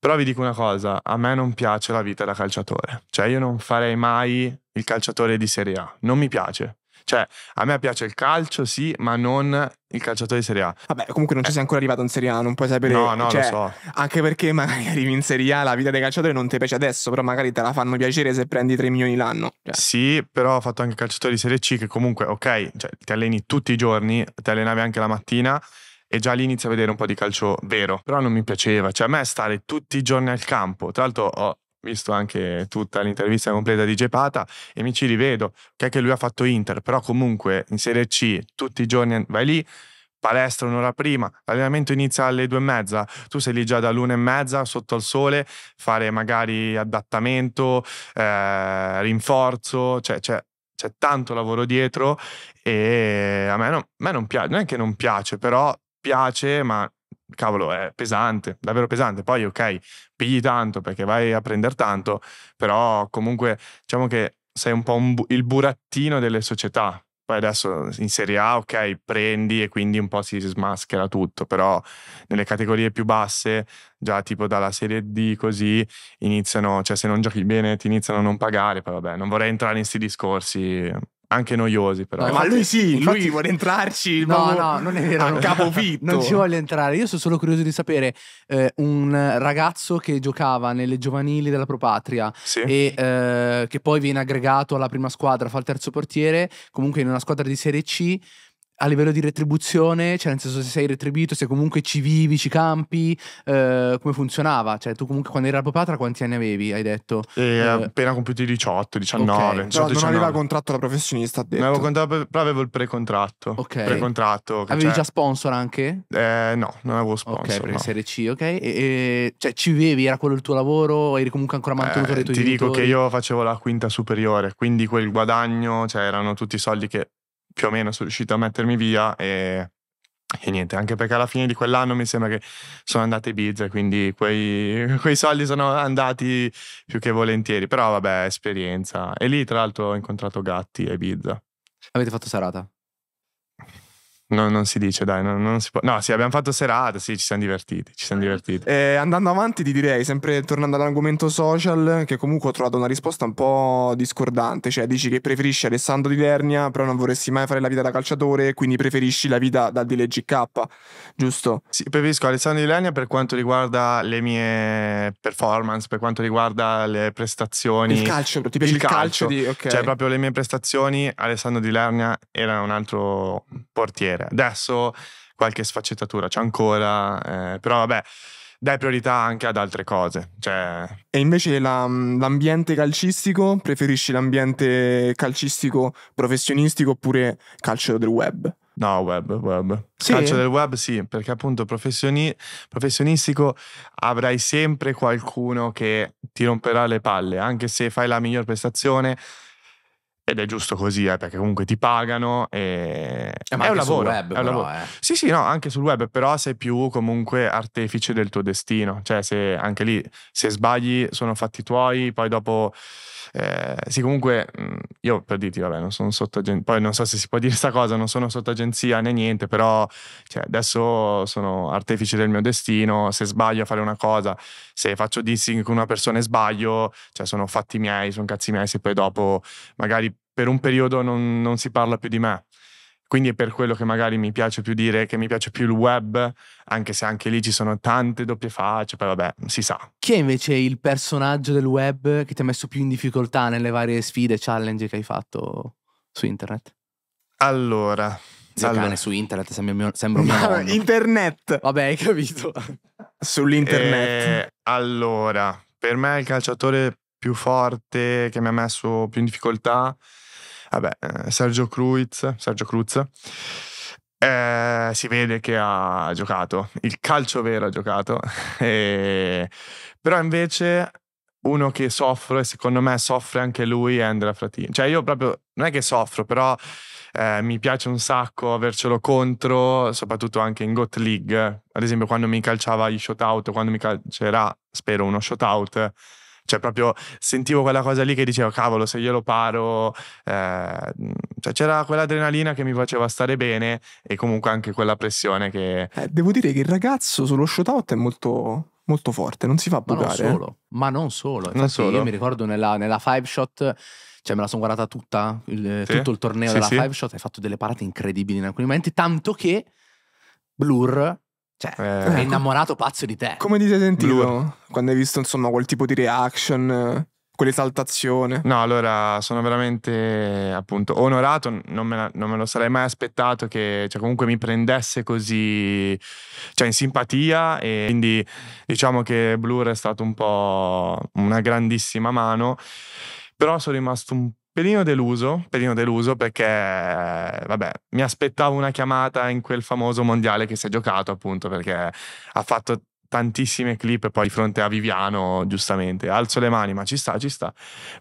Però vi dico una cosa, a me non piace la vita da calciatore, cioè io non farei mai il calciatore di Serie A, non mi piace, cioè, a me piace il calcio, sì, ma non il calciatore di Serie A. Vabbè, comunque non ci eh. sei ancora arrivato in Serie A, non puoi sapere. No, no, cioè, lo so. Anche perché magari arrivi in Serie A, la vita dei calciatori non ti piace adesso, però magari te la fanno piacere se prendi 3 milioni l'anno. Cioè. Sì, però ho fatto anche calciatore di Serie C che comunque, ok, cioè, ti alleni tutti i giorni, ti allenavi anche la mattina e già lì inizio a vedere un po' di calcio vero, però non mi piaceva, cioè a me stare tutti i giorni al campo, tra l'altro ho visto anche tutta l'intervista completa di Gepata e mi ci rivedo, che è che lui ha fatto Inter, però comunque in Serie C tutti i giorni vai lì, palestra un'ora prima, l'allenamento inizia alle due e mezza, tu sei lì già dall'una e mezza sotto al sole, fare magari adattamento, eh, rinforzo, cioè, cioè c'è tanto lavoro dietro e a me non, a me non piace, non è che non piace, però piace, ma cavolo, è pesante, davvero pesante. Poi, ok, pigli tanto perché vai a prendere tanto, però comunque diciamo che sei un po' un bu- il burattino delle società. Poi adesso in Serie A, ok, prendi e quindi un po' si smaschera tutto, però nelle categorie più basse, già tipo dalla Serie D così, iniziano, cioè se non giochi bene ti iniziano a non pagare, poi vabbè, non vorrei entrare in questi discorsi, anche noiosi, però. No, ma lui sì, lui vuole entrarci. No, no, non è vero. A ah, non, Non ci voglio entrare. Io sono solo curioso di sapere eh, un ragazzo che giocava nelle giovanili della Propatria sì. e eh, che poi viene aggregato alla prima squadra, fa il terzo portiere, comunque in una squadra di Serie C a livello di retribuzione, cioè nel senso se sei retribuito, se comunque ci vivi, ci campi, eh, come funzionava? Cioè tu comunque quando eri a Popatra quanti anni avevi, hai detto? E, eh, eh, appena compiuti 18, 19, okay. 18, non aveva contratto da professionista, Non avevo contratto, però avevo il precontratto. Ok. Precontratto. Avevi cioè... già sponsor anche? Eh, no, non avevo sponsor. Ok, per no. Serie C, ok. E, e, cioè ci vivevi, era quello il tuo lavoro, eri comunque ancora mantenuto eh, i tuoi Ti dico genitori? che io facevo la quinta superiore, quindi quel guadagno, cioè erano tutti i soldi che più o meno sono riuscito a mettermi via e, e, niente, anche perché alla fine di quell'anno mi sembra che sono andate bizze, quindi quei, quei, soldi sono andati più che volentieri, però vabbè, esperienza. E lì tra l'altro ho incontrato Gatti e Ibiza. Avete fatto serata? No, non si dice, dai, non, non si può. No, sì, abbiamo fatto serata, sì, ci siamo divertiti, ci siamo divertiti. Eh, andando avanti ti direi, sempre tornando all'argomento social, che comunque ho trovato una risposta un po' discordante, cioè dici che preferisci Alessandro Di Lernia, però non vorresti mai fare la vita da calciatore, quindi preferisci la vita da DLGK, giusto? Sì, preferisco Alessandro Di Lernia per quanto riguarda le mie performance, per quanto riguarda le prestazioni. Il calcio, ti piace il, il calcio? calcio di, okay. Cioè proprio le mie prestazioni, Alessandro Di Lernia era un altro portiere carriere. Adesso qualche sfaccettatura c'è ancora, eh, però vabbè dai priorità anche ad altre cose. Cioè... E invece la, l'ambiente calcistico, preferisci l'ambiente calcistico professionistico oppure calcio del web? No, web, web. Sì. Calcio del web sì, perché appunto professioni- professionistico avrai sempre qualcuno che ti romperà le palle, anche se fai la miglior prestazione ed è giusto così, eh, perché comunque ti pagano e eh, ma è, un lavoro, web, è un lavoro. eh. Sì, sì, no, anche sul web, però sei più comunque artefice del tuo destino. Cioè, se anche lì, se sbagli, sono fatti tuoi, poi dopo eh, sì, comunque mm, io per dirti, vabbè, non sono sotto agenzia, poi non so se si può dire questa cosa, non sono sotto agenzia né niente, però cioè, adesso sono artefice del mio destino, se sbaglio a fare una cosa, se faccio dissing con una persona e sbaglio, cioè sono fatti miei, sono cazzi miei, se poi dopo magari per un periodo non, non si parla più di me. Quindi è per quello che magari mi piace più dire che mi piace più il web, anche se anche lì ci sono tante doppie facce, poi vabbè, si sa. Chi è invece il personaggio del web che ti ha messo più in difficoltà nelle varie sfide, challenge che hai fatto su internet? Allora, allora. cane su internet sembra mio, sembra mio internet vabbè hai capito sull'internet e, eh, allora per me il calciatore più forte che mi ha messo più in difficoltà Vabbè, eh, Sergio Cruz, Sergio Cruz eh, si vede che ha giocato, il calcio vero ha giocato, e... però invece uno che soffre, secondo me soffre anche lui, è Andrea Fratini. Cioè io proprio, non è che soffro, però eh, mi piace un sacco avercelo contro, soprattutto anche in Got League, ad esempio quando mi calciava gli shootout, quando mi calcerà, spero, uno shootout, cioè, proprio sentivo quella cosa lì che dicevo, cavolo, se io lo paro, eh, cioè, c'era quell'adrenalina che mi faceva stare bene e comunque anche quella pressione che... Eh, devo dire che il ragazzo sullo shootout è molto, molto forte, non si fa bugare Ma non eh. solo, ma non solo. Infatti non solo. Io mi ricordo nella, nella five shot, cioè me la sono guardata tutta, il, eh, sì. tutto il torneo sì, della sì. five shot, hai fatto delle parate incredibili in alcuni momenti, tanto che Blur cioè, eh, è ecco. innamorato pazzo di te. Come ti sei sentito Blue. quando hai visto, insomma, quel tipo di reaction, quell'esaltazione? No, allora, sono veramente, appunto, onorato. Non me, la, non me lo sarei mai aspettato che, cioè, comunque mi prendesse così, cioè, in simpatia. E quindi, diciamo che Blur è stato un po' una grandissima mano. Però sono rimasto un Pelino deluso, pelino deluso perché, vabbè, mi aspettavo una chiamata in quel famoso mondiale che si è giocato appunto perché ha fatto tantissime clip poi di fronte a Viviano, giustamente. Alzo le mani, ma ci sta, ci sta.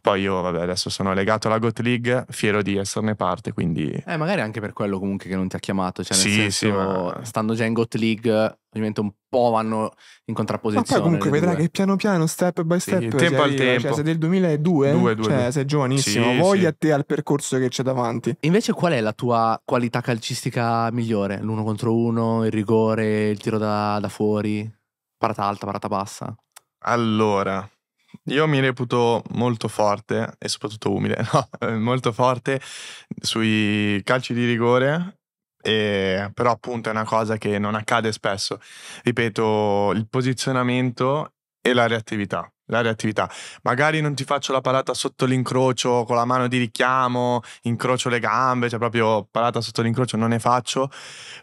Poi io, vabbè, adesso sono legato alla Got League, fiero di esserne parte, quindi... Eh, magari anche per quello comunque che non ti ha chiamato, cioè nel sì, senso, sì, ma... stando già in Got League, ovviamente un po' vanno in contrapposizione. Ma poi comunque vedrai che piano piano, step by step, sì, tempo cioè, al arriva, cioè, tempo. Cioè, sei del 2002, due, due, cioè, sei giovanissimo, sì, voglia sì. te al percorso che c'è davanti. Invece qual è la tua qualità calcistica migliore? L'uno contro uno, il rigore, il tiro da, da fuori? parata alta, parata bassa? Allora, io mi reputo molto forte e soprattutto umile, no? molto forte sui calci di rigore, e, però appunto è una cosa che non accade spesso. Ripeto, il posizionamento e la reattività la reattività. Magari non ti faccio la parata sotto l'incrocio con la mano di richiamo, incrocio le gambe, cioè proprio parata sotto l'incrocio non ne faccio,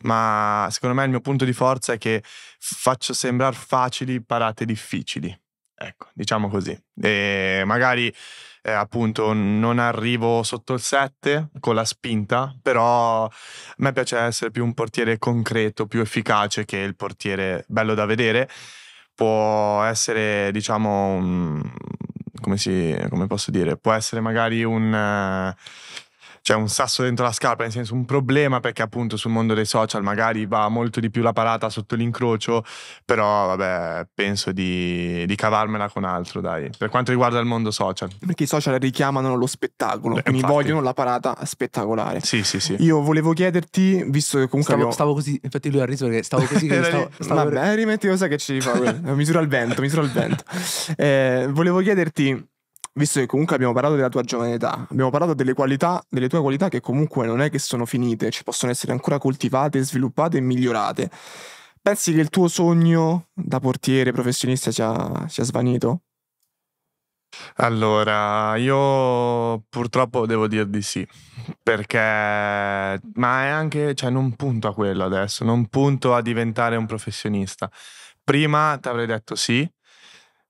ma secondo me il mio punto di forza è che faccio sembrare facili parate difficili. Ecco, diciamo così. E magari eh, appunto non arrivo sotto il 7 con la spinta, però a me piace essere più un portiere concreto, più efficace che il portiere bello da vedere può essere, diciamo, un, come, si, come, posso dire, può essere magari un... Uh, cioè un sasso dentro la scarpa, nel senso un problema perché appunto sul mondo dei social magari va molto di più la parata sotto l'incrocio, però vabbè penso di, di cavarmela con altro dai, per quanto riguarda il mondo social. Perché i social richiamano lo spettacolo, mi eh, vogliono la parata spettacolare. Sì, sì, sì. Io volevo chiederti, visto che comunque... Stavo, abbiamo... stavo così, infatti lui ha riso perché stavo così. che stavo, stavo Vabbè, rimetti cosa che ci fa, misura il vento, misura il vento. Eh, volevo chiederti visto che comunque abbiamo parlato della tua giovane età, abbiamo parlato delle qualità, delle tue qualità che comunque non è che sono finite, ci possono essere ancora coltivate, sviluppate e migliorate. Pensi che il tuo sogno da portiere professionista sia, sia svanito? Allora, io purtroppo devo dir di sì, perché ma è anche, cioè non punto a quello adesso, non punto a diventare un professionista. Prima ti avrei detto sì,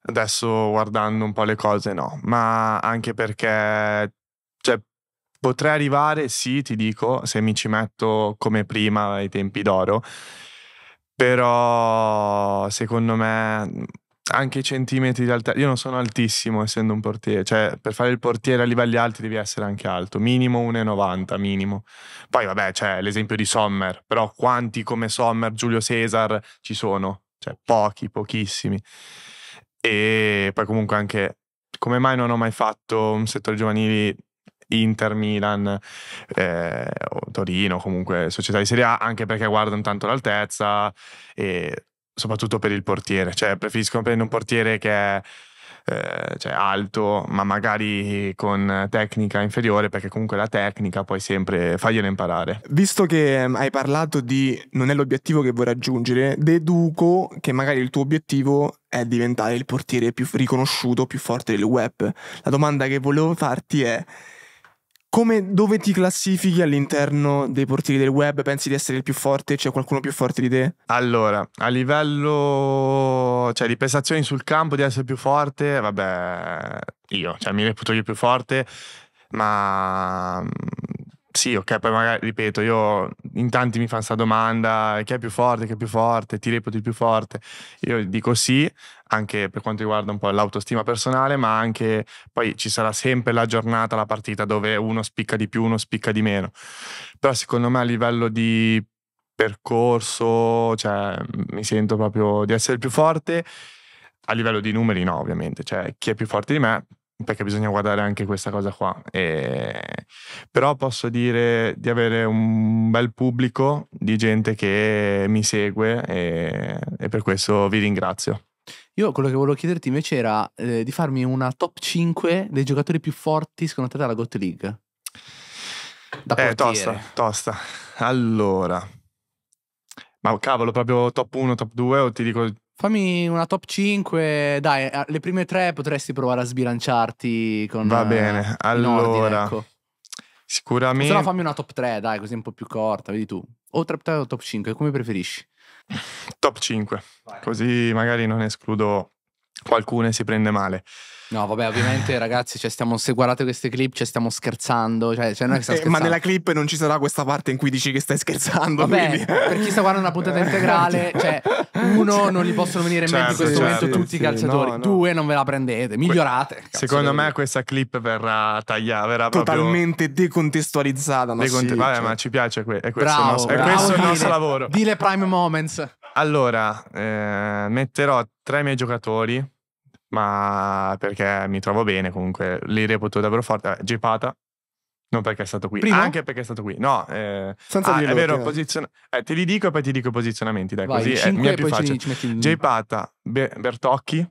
Adesso guardando un po' le cose no, ma anche perché cioè, potrei arrivare, sì, ti dico, se mi ci metto come prima ai tempi d'oro, però secondo me anche i centimetri di altezza, io non sono altissimo essendo un portiere, cioè per fare il portiere a livelli alti devi essere anche alto, minimo 1,90 minimo. Poi vabbè c'è l'esempio di Sommer, però quanti come Sommer, Giulio Cesar ci sono? Cioè pochi, pochissimi. E poi comunque anche come mai non ho mai fatto un settore giovanile Inter, Milan, eh, Torino, comunque società di Serie A, anche perché guardano tanto l'altezza e soprattutto per il portiere. Cioè preferiscono prendere un portiere che è eh, cioè alto, ma magari con tecnica inferiore, perché comunque la tecnica puoi sempre fargliela imparare. Visto che ehm, hai parlato di non è l'obiettivo che vuoi raggiungere, deduco che magari il tuo obiettivo è diventare il portiere più riconosciuto, più forte del web. La domanda che volevo farti è come, dove ti classifichi all'interno dei portieri del web? Pensi di essere il più forte? C'è qualcuno più forte di te? Allora, a livello cioè, di prestazioni sul campo, di essere più forte, vabbè, io, cioè mi reputo io più forte, ma mm, sì, ok, poi magari, ripeto, io in tanti mi fanno questa domanda, chi è più forte, chi è più forte, ti reputi il più forte, io dico sì, anche per quanto riguarda un po' l'autostima personale, ma anche poi ci sarà sempre la giornata, la partita dove uno spicca di più, uno spicca di meno. Però secondo me a livello di percorso, cioè, mi sento proprio di essere più forte, a livello di numeri no ovviamente, cioè chi è più forte di me perché bisogna guardare anche questa cosa qua. E... Però posso dire di avere un bel pubblico di gente che mi segue e, e per questo vi ringrazio. Io quello che volevo chiederti invece era eh, di farmi una top 5 dei giocatori più forti secondo te dalla Got League. Da eh, tosta, tosta. Allora, ma cavolo, proprio top 1, top 2 o ti dico... Fammi una top 5, dai, eh, le prime tre potresti provare a sbilanciarti con... Va bene, eh, allora... Sicuramente... Ecco. Se no fammi una top 3, dai, così un po' più corta, vedi tu. O top 3 o top 5, come preferisci. Top 5, Vai. così magari non escludo qualcuno e si prende male. No, vabbè, ovviamente ragazzi, cioè, stiamo, se guardate queste clip, cioè, stiamo scherzando. Cioè, cioè, non è che eh, scherzando. Ma nella clip non ci sarà questa parte in cui dici che stai scherzando. Vabbè, quindi... per chi sta guardando una puntata integrale, cioè, uno, non gli possono venire in mente in certo, questo momento certo. tutti i calciatori. No, no. Due, non ve la prendete, migliorate. Que- secondo me questa clip verrà tagliata, verrà totalmente proprio... decontestualizzata. No? Decont- sì, vabbè, cioè. ma ci piace, que- è questo, bravo, nostro, è questo il nostro lavoro. Dile Prime Moments. Allora, eh, metterò tre miei giocatori ma perché mi trovo bene comunque, li reputo davvero forte. Gepata, non perché è stato qui, Prima? anche perché è stato qui. No, eh, Senza ah, è vero, posizion- eh, te li dico e poi ti dico i posizionamenti, dai, Vai, così è, mi è più facile. Gepata, Be- Bertocchi,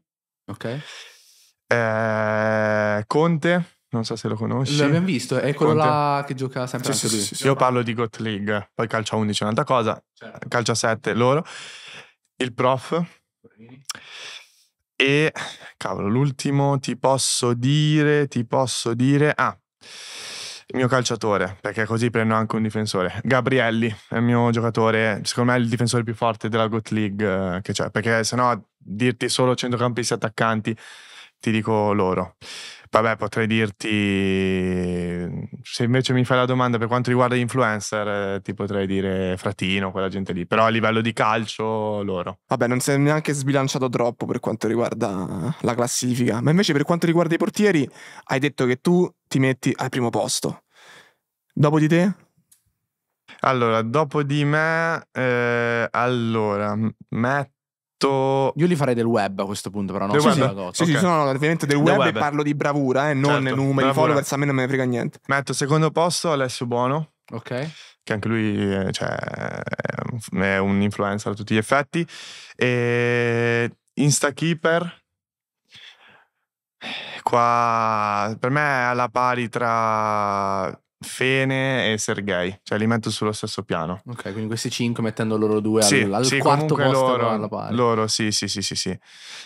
okay. eh, Conte, non so se lo conosci. L'abbiamo visto, è quello là che gioca sempre sì, sì, sì, sì, Io parlo di Got League, poi calcio a 11 è un'altra cosa, certo. calcio a 7 loro, il prof... Bravini. E cavolo, l'ultimo ti posso dire, ti posso dire. Ah, il mio calciatore, perché così prendo anche un difensore. Gabrielli è il mio giocatore, secondo me è il difensore più forte della Got League eh, che c'è, perché sennò dirti solo centrocampisti attaccanti ti dico loro. Vabbè, potrei dirti, se invece mi fai la domanda per quanto riguarda gli influencer, eh, ti potrei dire Fratino, quella gente lì, però a livello di calcio loro. Vabbè, non si è neanche sbilanciato troppo per quanto riguarda la classifica, ma invece per quanto riguarda i portieri, hai detto che tu ti metti al primo posto. Dopo di te? Allora, dopo di me, eh, allora, metto detto... Io li farei del web a questo punto, però no? Del sì, web? Sì, okay. sì, sono ovviamente del, web, web, e parlo di bravura, eh, non certo, numeri, bravura. followers, a me non me ne frega niente. Metto secondo posto Alessio Buono. Ok. Che anche lui eh, cioè, è un influencer a tutti gli effetti. E Instakeeper. Qua per me è alla pari tra Fene e Sergei, cioè li metto sullo stesso piano. Ok, quindi questi cinque mettendo loro due sì, al, al sì, quarto posto loro, alla pari. Loro, sì, sì, sì, sì, sì.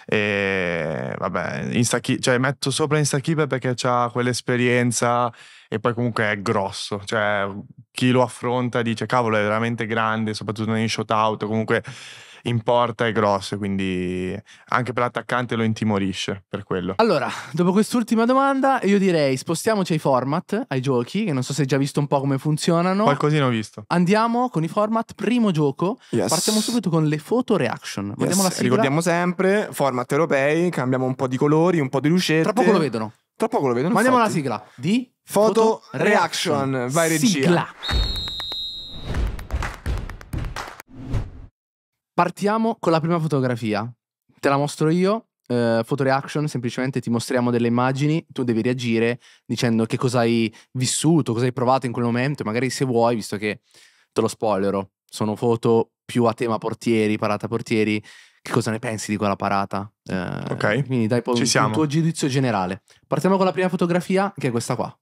E vabbè, Instaki- cioè metto sopra Instakeeper perché ha quell'esperienza e poi comunque è grosso, cioè chi lo affronta dice cavolo è veramente grande, soprattutto nei shootout, comunque in porta è grosso, quindi anche per l'attaccante lo intimorisce per quello. Allora, dopo quest'ultima domanda, io direi spostiamoci ai format, ai giochi, che non so se hai già visto un po' come funzionano. Qualcosina ho visto. Andiamo con i format, primo gioco. Yes. Partiamo subito con le foto reaction. Vediamo Yes. Ricordiamo sempre, format europei, cambiamo un po' di colori, un po' di lucette. Tra poco lo vedono. Tra poco lo vedono. Ma andiamo alla sigla di Photo, photo reaction. reaction. Vai regia. Sigla. Partiamo con la prima fotografia. Te la mostro io, eh, reaction, semplicemente ti mostriamo delle immagini, tu devi reagire dicendo che cosa hai vissuto, cosa hai provato in quel momento, magari se vuoi, visto che te lo spoilero, sono foto più a tema portieri, parata portieri, che cosa ne pensi di quella parata? Eh, ok. Quindi dai poi il tuo giudizio generale. Partiamo con la prima fotografia, che è questa qua.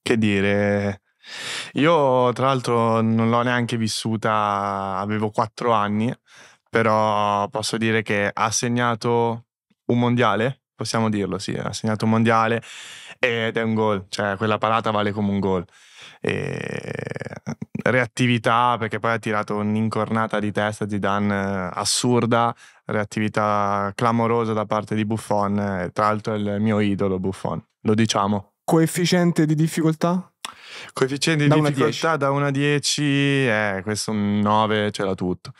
Che dire, io tra l'altro non l'ho neanche vissuta, avevo quattro anni, però posso dire che ha segnato un mondiale, possiamo dirlo, sì, ha segnato un mondiale ed è un gol, cioè quella parata vale come un gol. E... Reattività, perché poi ha tirato un'incornata di testa di Dan eh, assurda, reattività clamorosa da parte di Buffon, eh, tra l'altro è il mio idolo Buffon, lo diciamo. Coefficiente di difficoltà? Coefficiente di difficoltà da 1 a 10, eh, questo 9 c'era tutto.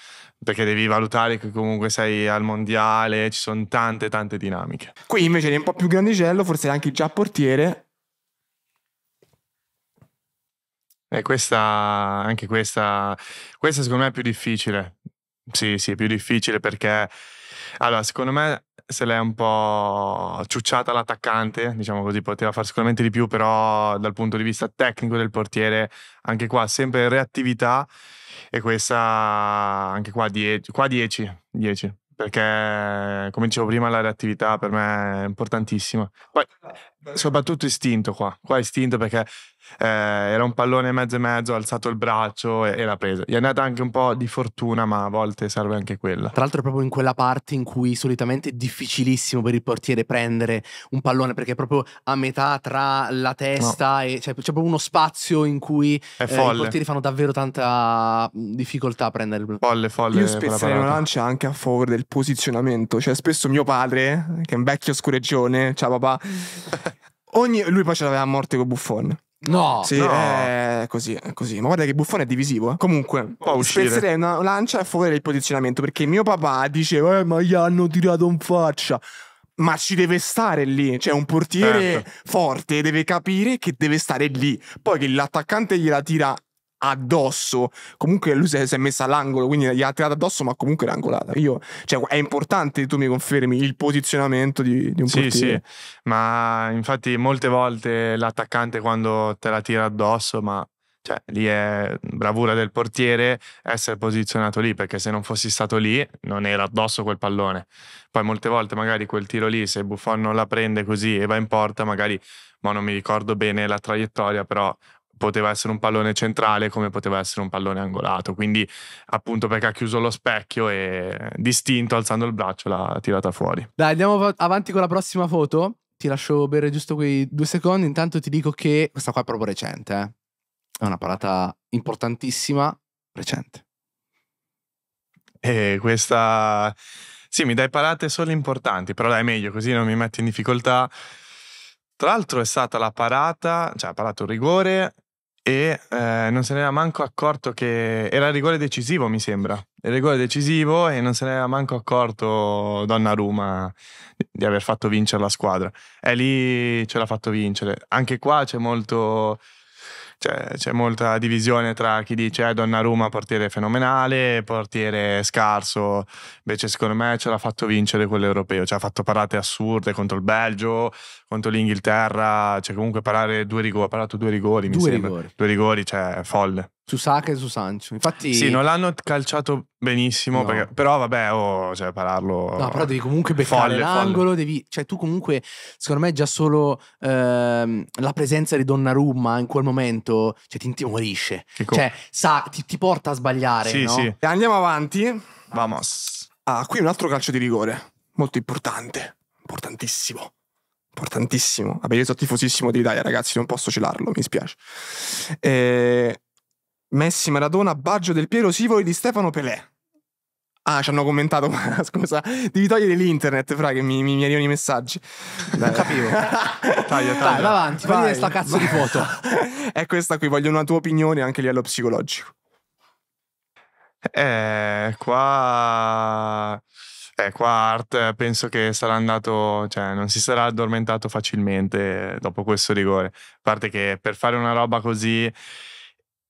Perché devi valutare che comunque sei al mondiale, ci sono tante, tante dinamiche. Qui invece è un po' più grandicello, forse anche già portiere. E eh, questa, anche questa, questa secondo me è più difficile. Sì, sì, è più difficile perché, allora, secondo me se l'è un po' ciucciata l'attaccante, diciamo così, poteva fare sicuramente di più, però dal punto di vista tecnico del portiere, anche qua sempre reattività e questa anche qua 10, qua 10, 10 perché come dicevo prima la reattività per me è importantissima. Poi soprattutto istinto qua, qua istinto perché eh, era un pallone mezzo e mezzo, ha alzato il braccio e, e l'ha presa. Gli è andata anche un po' di fortuna, ma a volte serve anche quella. Tra l'altro, è proprio in quella parte in cui solitamente è difficilissimo per il portiere prendere un pallone, perché è proprio a metà tra la testa no. e cioè, c'è proprio uno spazio in cui eh, i portieri fanno davvero tanta difficoltà a prendere il pallone. Folle, folle. Io spezzerei una lancia anche a favore del posizionamento. Cioè, spesso mio padre, che è un vecchio scureggione, ciao papà. Ogni, lui poi ce l'aveva a morte con Buffon. No, sì, no. è eh, così, è così. Ma guarda che buffone è divisivo. Eh. Comunque, Può spezzerei una lancia a favore del posizionamento perché mio papà diceva, eh, ma gli hanno tirato in faccia ma ci deve stare lì. Cioè, un portiere certo. forte deve capire che deve stare lì. Poi che l'attaccante gliela tira addosso. Comunque lui si è, si è messa all'angolo, quindi gli ha tirato addosso, ma comunque era angolata. Io, cioè, è importante tu mi confermi il posizionamento di, di un sì, portiere. Sì, sì, ma infatti molte volte l'attaccante quando te la tira addosso, ma cioè, lì è bravura del portiere essere posizionato lì, perché se non fossi stato lì non era addosso quel pallone. Poi molte volte magari quel tiro lì, se Buffon non la prende così e va in porta, magari, ma non mi ricordo bene la traiettoria, però poteva essere un pallone centrale come poteva essere un pallone angolato, quindi appunto perché ha chiuso lo specchio e distinto alzando il braccio l'ha tirata fuori. Dai, andiamo avanti con la prossima foto, ti lascio bere giusto quei due secondi, intanto ti dico che questa qua è proprio recente, eh. è una parata importantissima, recente. E questa... Sì, mi dai parate solo importanti, però dai meglio, così non mi metti in difficoltà. Tra l'altro è stata la parata, cioè ha parato il rigore e eh, non se ne era manco accorto che era il rigore decisivo, mi sembra. Il rigore decisivo e non se ne era manco accorto Donnarumma di aver fatto vincere la squadra. E lì ce l'ha fatto vincere. Anche qua c'è molto c'è, cioè, c'è molta divisione tra chi dice eh, Donnarumma portiere fenomenale, portiere scarso, invece secondo me ce l'ha fatto vincere quello europeo, ci cioè, ha fatto parate assurde contro il Belgio, contro l'Inghilterra, cioè comunque parare due rigori, ha parlato due rigori, due mi sembra. Rigori. Due rigori, cioè folle. Su Saka e su Sancho. Infatti Sì, non l'hanno calciato benissimo, no. perché, però vabbè, oh, cioè pararlo No, però devi comunque beccare l'angolo, devi cioè tu comunque secondo me già solo ehm, la presenza di Donnarumma in quel momento cioè ti intimorisce. Co- cioè sa, ti, ti, porta a sbagliare, sì, no? Sì. Andiamo avanti. Vamos. Ah, qui un altro calcio di rigore, molto importante, importantissimo importantissimo. Abbiamo tifosissimo dell'Italia, ragazzi, non posso celarlo, mi spiace. Eh, Messi, Maradona, Baggio del Piero, Sivoli di Stefano Pelé. Ah, ci hanno commentato, ma scusa, devi togliere l'internet, fra, che mi, mi, mi arrivano i messaggi. Non capivo. taglio, taglio. Dai, vai avanti, fai questa cazzo di foto. È questa qui, voglio una tua opinione anche a livello psicologico. Eh, qua... Eh, qua Art eh, penso che sarà andato, cioè non si sarà addormentato facilmente eh, dopo questo rigore. A parte che per fare una roba così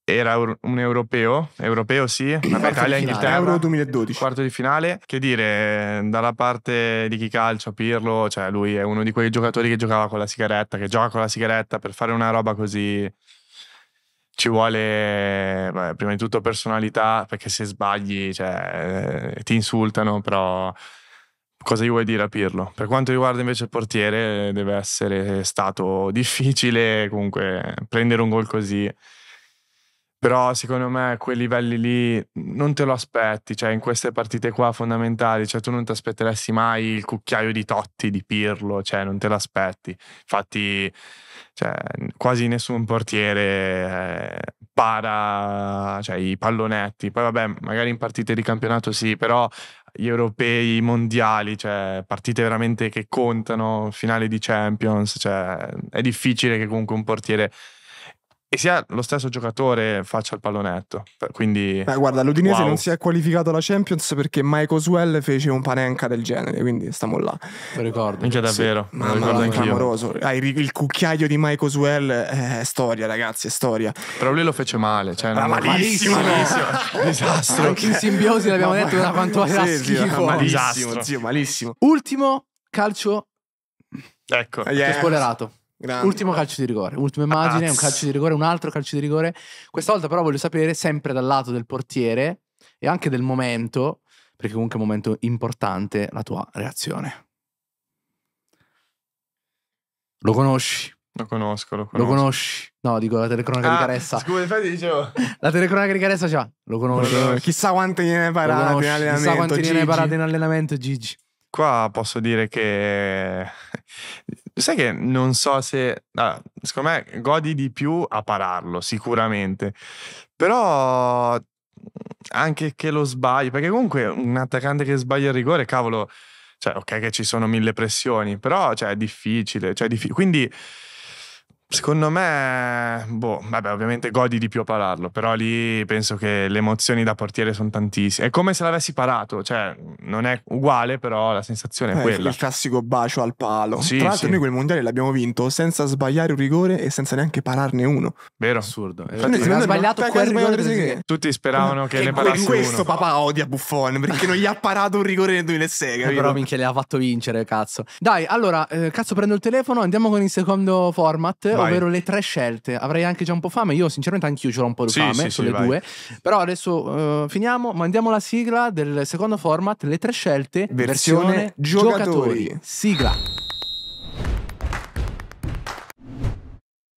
era un europeo, europeo sì, Italia e Inghilterra. Euro 2012. Quarto di finale, che dire, eh, dalla parte di chi calcia, Pirlo, cioè lui è uno di quei giocatori che giocava con la sigaretta, che gioca con la sigaretta per fare una roba così ci vuole beh, prima di tutto personalità, perché se sbagli cioè, eh, ti insultano, però cosa gli vuoi dire a Pirlo? Per quanto riguarda invece il portiere, deve essere stato difficile comunque prendere un gol così. Però secondo me a quei livelli lì non te lo aspetti, cioè in queste partite qua fondamentali, cioè tu non ti aspetteresti mai il cucchiaio di Totti, di Pirlo, cioè non te l'aspetti. Infatti cioè, quasi nessun portiere eh, para cioè, i pallonetti. Poi vabbè, magari in partite di campionato sì, però gli europei, i mondiali, cioè partite veramente che contano, finale di Champions, cioè è difficile che comunque un portiere e sia lo stesso giocatore faccia il pallonetto. Quindi, Beh, guarda, l'Udinese wow. non si è qualificato alla Champions perché Michael Swell fece un panenca del genere, quindi stiamo là. Lo ricordo. Minchia davvero, sì. Mamma, lo ricordo clamoroso. Ah, il, cucchiaio di Michael Swell eh, è storia, ragazzi, è storia. Però lui lo fece male, cioè era malissimo, malissimo. disastro. Anche in simbiosi l'abbiamo detto da quanto sì, era Malissimo, zio, malissimo. Ultimo calcio Ecco, yeah. ti ho spoilerato. Grande. Ultimo calcio di rigore, ultima immagine, Azz. un calcio di rigore, un altro calcio di rigore. Questa volta però voglio sapere, sempre dal lato del portiere e anche del momento, perché comunque è un momento importante, la tua reazione. Lo conosci? Lo conosco, lo conosco. Lo conosci? No, dico la telecronaca ah, di Caressa. Scusa, infatti dicevo. La telecronaca di Caressa c'ha. Lo conosco. Chissà quante ne hai parate in allenamento. Chissà quante gliene hai parate in allenamento, Gigi. Qua posso dire che sai che non so se... Ah, secondo me godi di più a pararlo, sicuramente. Però mhmm, anche che lo sbagli, perché comunque un attaccante che sbaglia il rigore, cavolo, cioè ok che ci sono mille pressioni, però cioè, è difficile. Cioè, è diffi- quindi Secondo me, boh, vabbè, ovviamente godi di più a pararlo, però lì penso che le emozioni da portiere sono tantissime. È come se l'avessi parato, cioè non è uguale, però la sensazione è eh, quella. Il classico bacio al palo. Sì, Tra l'altro, sì. noi quel mondiale l'abbiamo vinto senza sbagliare un rigore e senza neanche pararne uno. Vero? Assurdo. Abbiamo sbagliato quel rigore. Che... Tutti speravano che, che ne parasse questo papà odia Buffon perché non gli ha parato un rigore nel 2006. Eh, però minchia, le ha fatto vincere, cazzo. Dai, allora, eh, cazzo, prendo il telefono, andiamo con il secondo format vai. ovvero le tre scelte. Avrei anche già un po' fame, io sinceramente anch'io ce l'ho un po' di sì, fame sì, sulle sì, due. Però adesso uh, finiamo, mandiamo la sigla del secondo format, le tre scelte, versione, versione giocatori. giocatori. Sigla.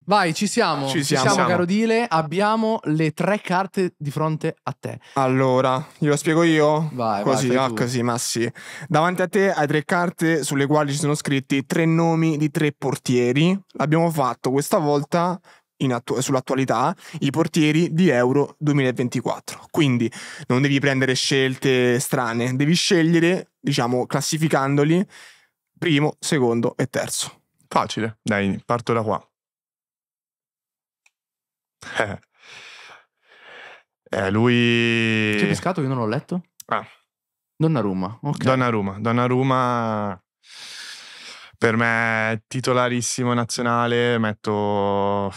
Vai, ci siamo. Ci siamo, ci siamo caro Dile. Abbiamo le tre carte di fronte a te. Allora, glielo spiego io? Vai, così, vai. Ah, così, ma sì. Davanti a te hai tre carte sulle quali ci sono scritti tre nomi di tre portieri. L'abbiamo fatto questa volta sull'attualità i portieri di Euro 2024. Quindi non devi prendere scelte strane, devi scegliere, diciamo, classificandoli primo, secondo e terzo. Facile. Dai, parto da qua. eh, lui... C'è pescato? Io non l'ho letto. Ah. Donnarumma, ok. Donnarumma, Donnarumma per me titolarissimo nazionale, metto...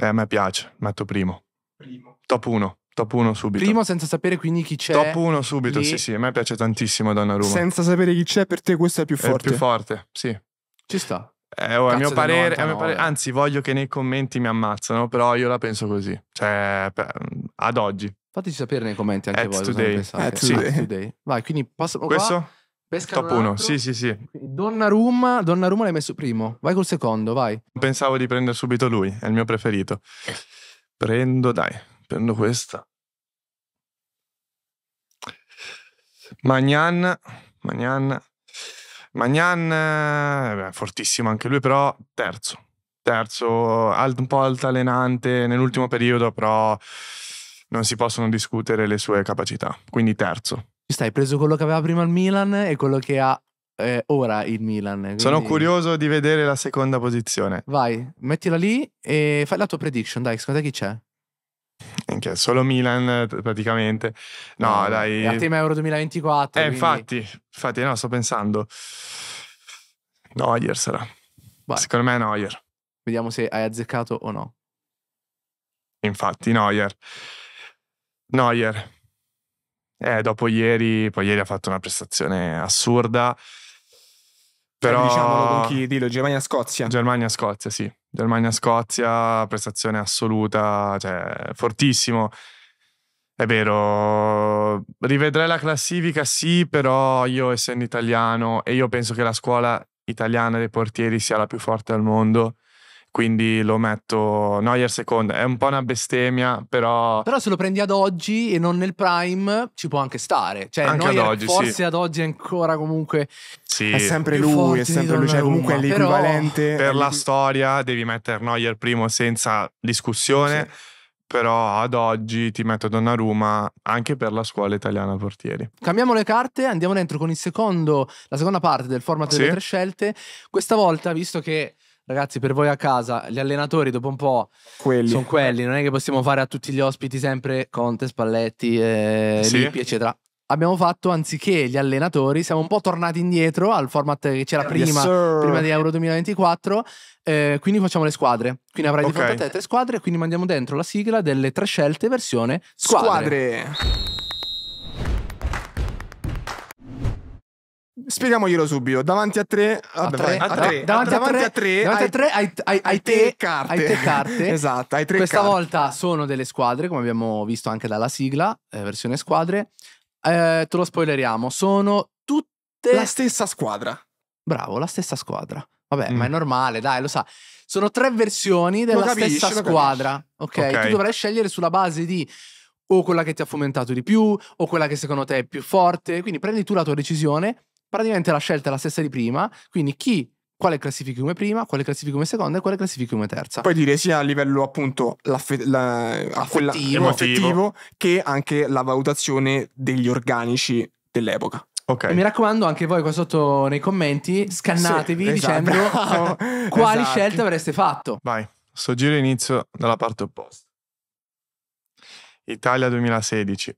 Eh, a me piace, metto primo. Primo. Top 1. Top 1 subito. Primo senza sapere quindi chi c'è. Top 1 subito, lì. sì, sì. A me piace tantissimo Donna Donnarumma. Senza sapere chi c'è, per te questo è più forte. È più forte, sì. Ci sta. Eh, oh, a, mio parere, a, mio parere, anzi, voglio che nei commenti mi ammazzano, però io la penso così. Cioè, mm, ad oggi. Fateci sapere nei commenti anche At voi today. At sì. today. Vai, quindi passiamo Questo? Qua. Top 1, sì, sì, sì. Donnarumma, Donnarumma l'hai messo primo. Vai col secondo, vai. Pensavo di prendere subito lui, è il mio preferito. Prendo, dai, prendo questa. Magnan, Magnan, Magnan, eh, fortissimo anche lui, però terzo. Terzo, alt- un po' altalenante nell'ultimo periodo, però non si possono discutere le sue capacità. Quindi terzo. Ci Stai preso quello che aveva prima il Milan e quello che ha eh, ora il Milan. Quindi... Sono curioso di vedere la seconda posizione. Vai, mettila lì e fai la tua prediction, dai, secondo te chi c'è? minchia, solo Milan eh, praticamente. No, eh, dai. A team Euro 2024. Eh, quindi... infatti, infatti, no, sto pensando. Neuer sarà. Vai. Secondo me è Neuer. Vediamo se hai azzeccato o no. Infatti, Neuer. Neuer. Eh, dopo ieri, poi ieri ha fatto una prestazione assurda. Però... Cioè, diciamolo con chi? Dillo, Germania-Scozia. Germania-Scozia, sì. Germania-Scozia, prestazione assoluta, cioè fortissimo. È vero, rivedrei la classifica sì, però io essendo italiano e io penso che la scuola italiana dei portieri sia la più forte al mondo, quindi lo metto Neuer secondo. È un po' una bestemmia, però... Però se lo prendi ad oggi e non nel prime ci può anche stare. Cioè, anche Neuer ad oggi, forse sì. ad oggi è ancora comunque... Sì. È sempre lui, è sempre lui, cioè comunque è l'equivalente... Per la storia devi mettere Neuer primo senza discussione. Sì però ad oggi ti metto Donnarumma anche per la scuola italiana portieri. Cambiamo le carte, andiamo dentro con il secondo, la seconda parte del format sì. delle tre scelte. Questa volta, visto che Ragazzi, per voi a casa, gli allenatori dopo un po' quelli. sono quelli, non è che possiamo fare a tutti gli ospiti sempre Conte, Spalletti, eh, sì. Lippi, eccetera abbiamo fatto anziché gli allenatori, siamo un po' tornati indietro al format che c'era prima, yes, prima di Euro 2024. Eh, quindi facciamo le squadre. Quindi avrai okay. di fronte a te tre squadre. e Quindi mandiamo dentro la sigla delle tre scelte versione squadre. squadre. Spieghamoglielo subito. Davanti a tre, a tre, tre. a tre, davanti a tre, davanti a tre hai, hai, carte. Hai te carte. esatto, hai tre Questa carte. volta sono delle squadre, come abbiamo visto anche dalla sigla, eh, versione squadre. Eh, te lo spoileriamo, sono tutte... La stessa squadra. Bravo, la stessa squadra. Vabbè, mm. ma è mm. normale, dai, lo sa. Sono tre versioni della capisci, stessa squadra, okay? ok? Tu dovrai scegliere sulla base di o quella che ti ha fomentato di più, o quella che secondo te è più forte. Quindi prendi tu la tua decisione praticamente la scelta è la stessa di prima, quindi chi quale classifichi come prima, quale classifichi come seconda e quale classifichi come terza. Puoi dire sia a livello appunto affettivo. che anche la valutazione degli organici dell'epoca. Okay. mi raccomando, anche voi qua sotto nei commenti scannatevi sì, esatto, dicendo bravo, quali esatto. scelte avreste fatto. Vai, sto giro inizio dalla parte opposta. Italia 2016.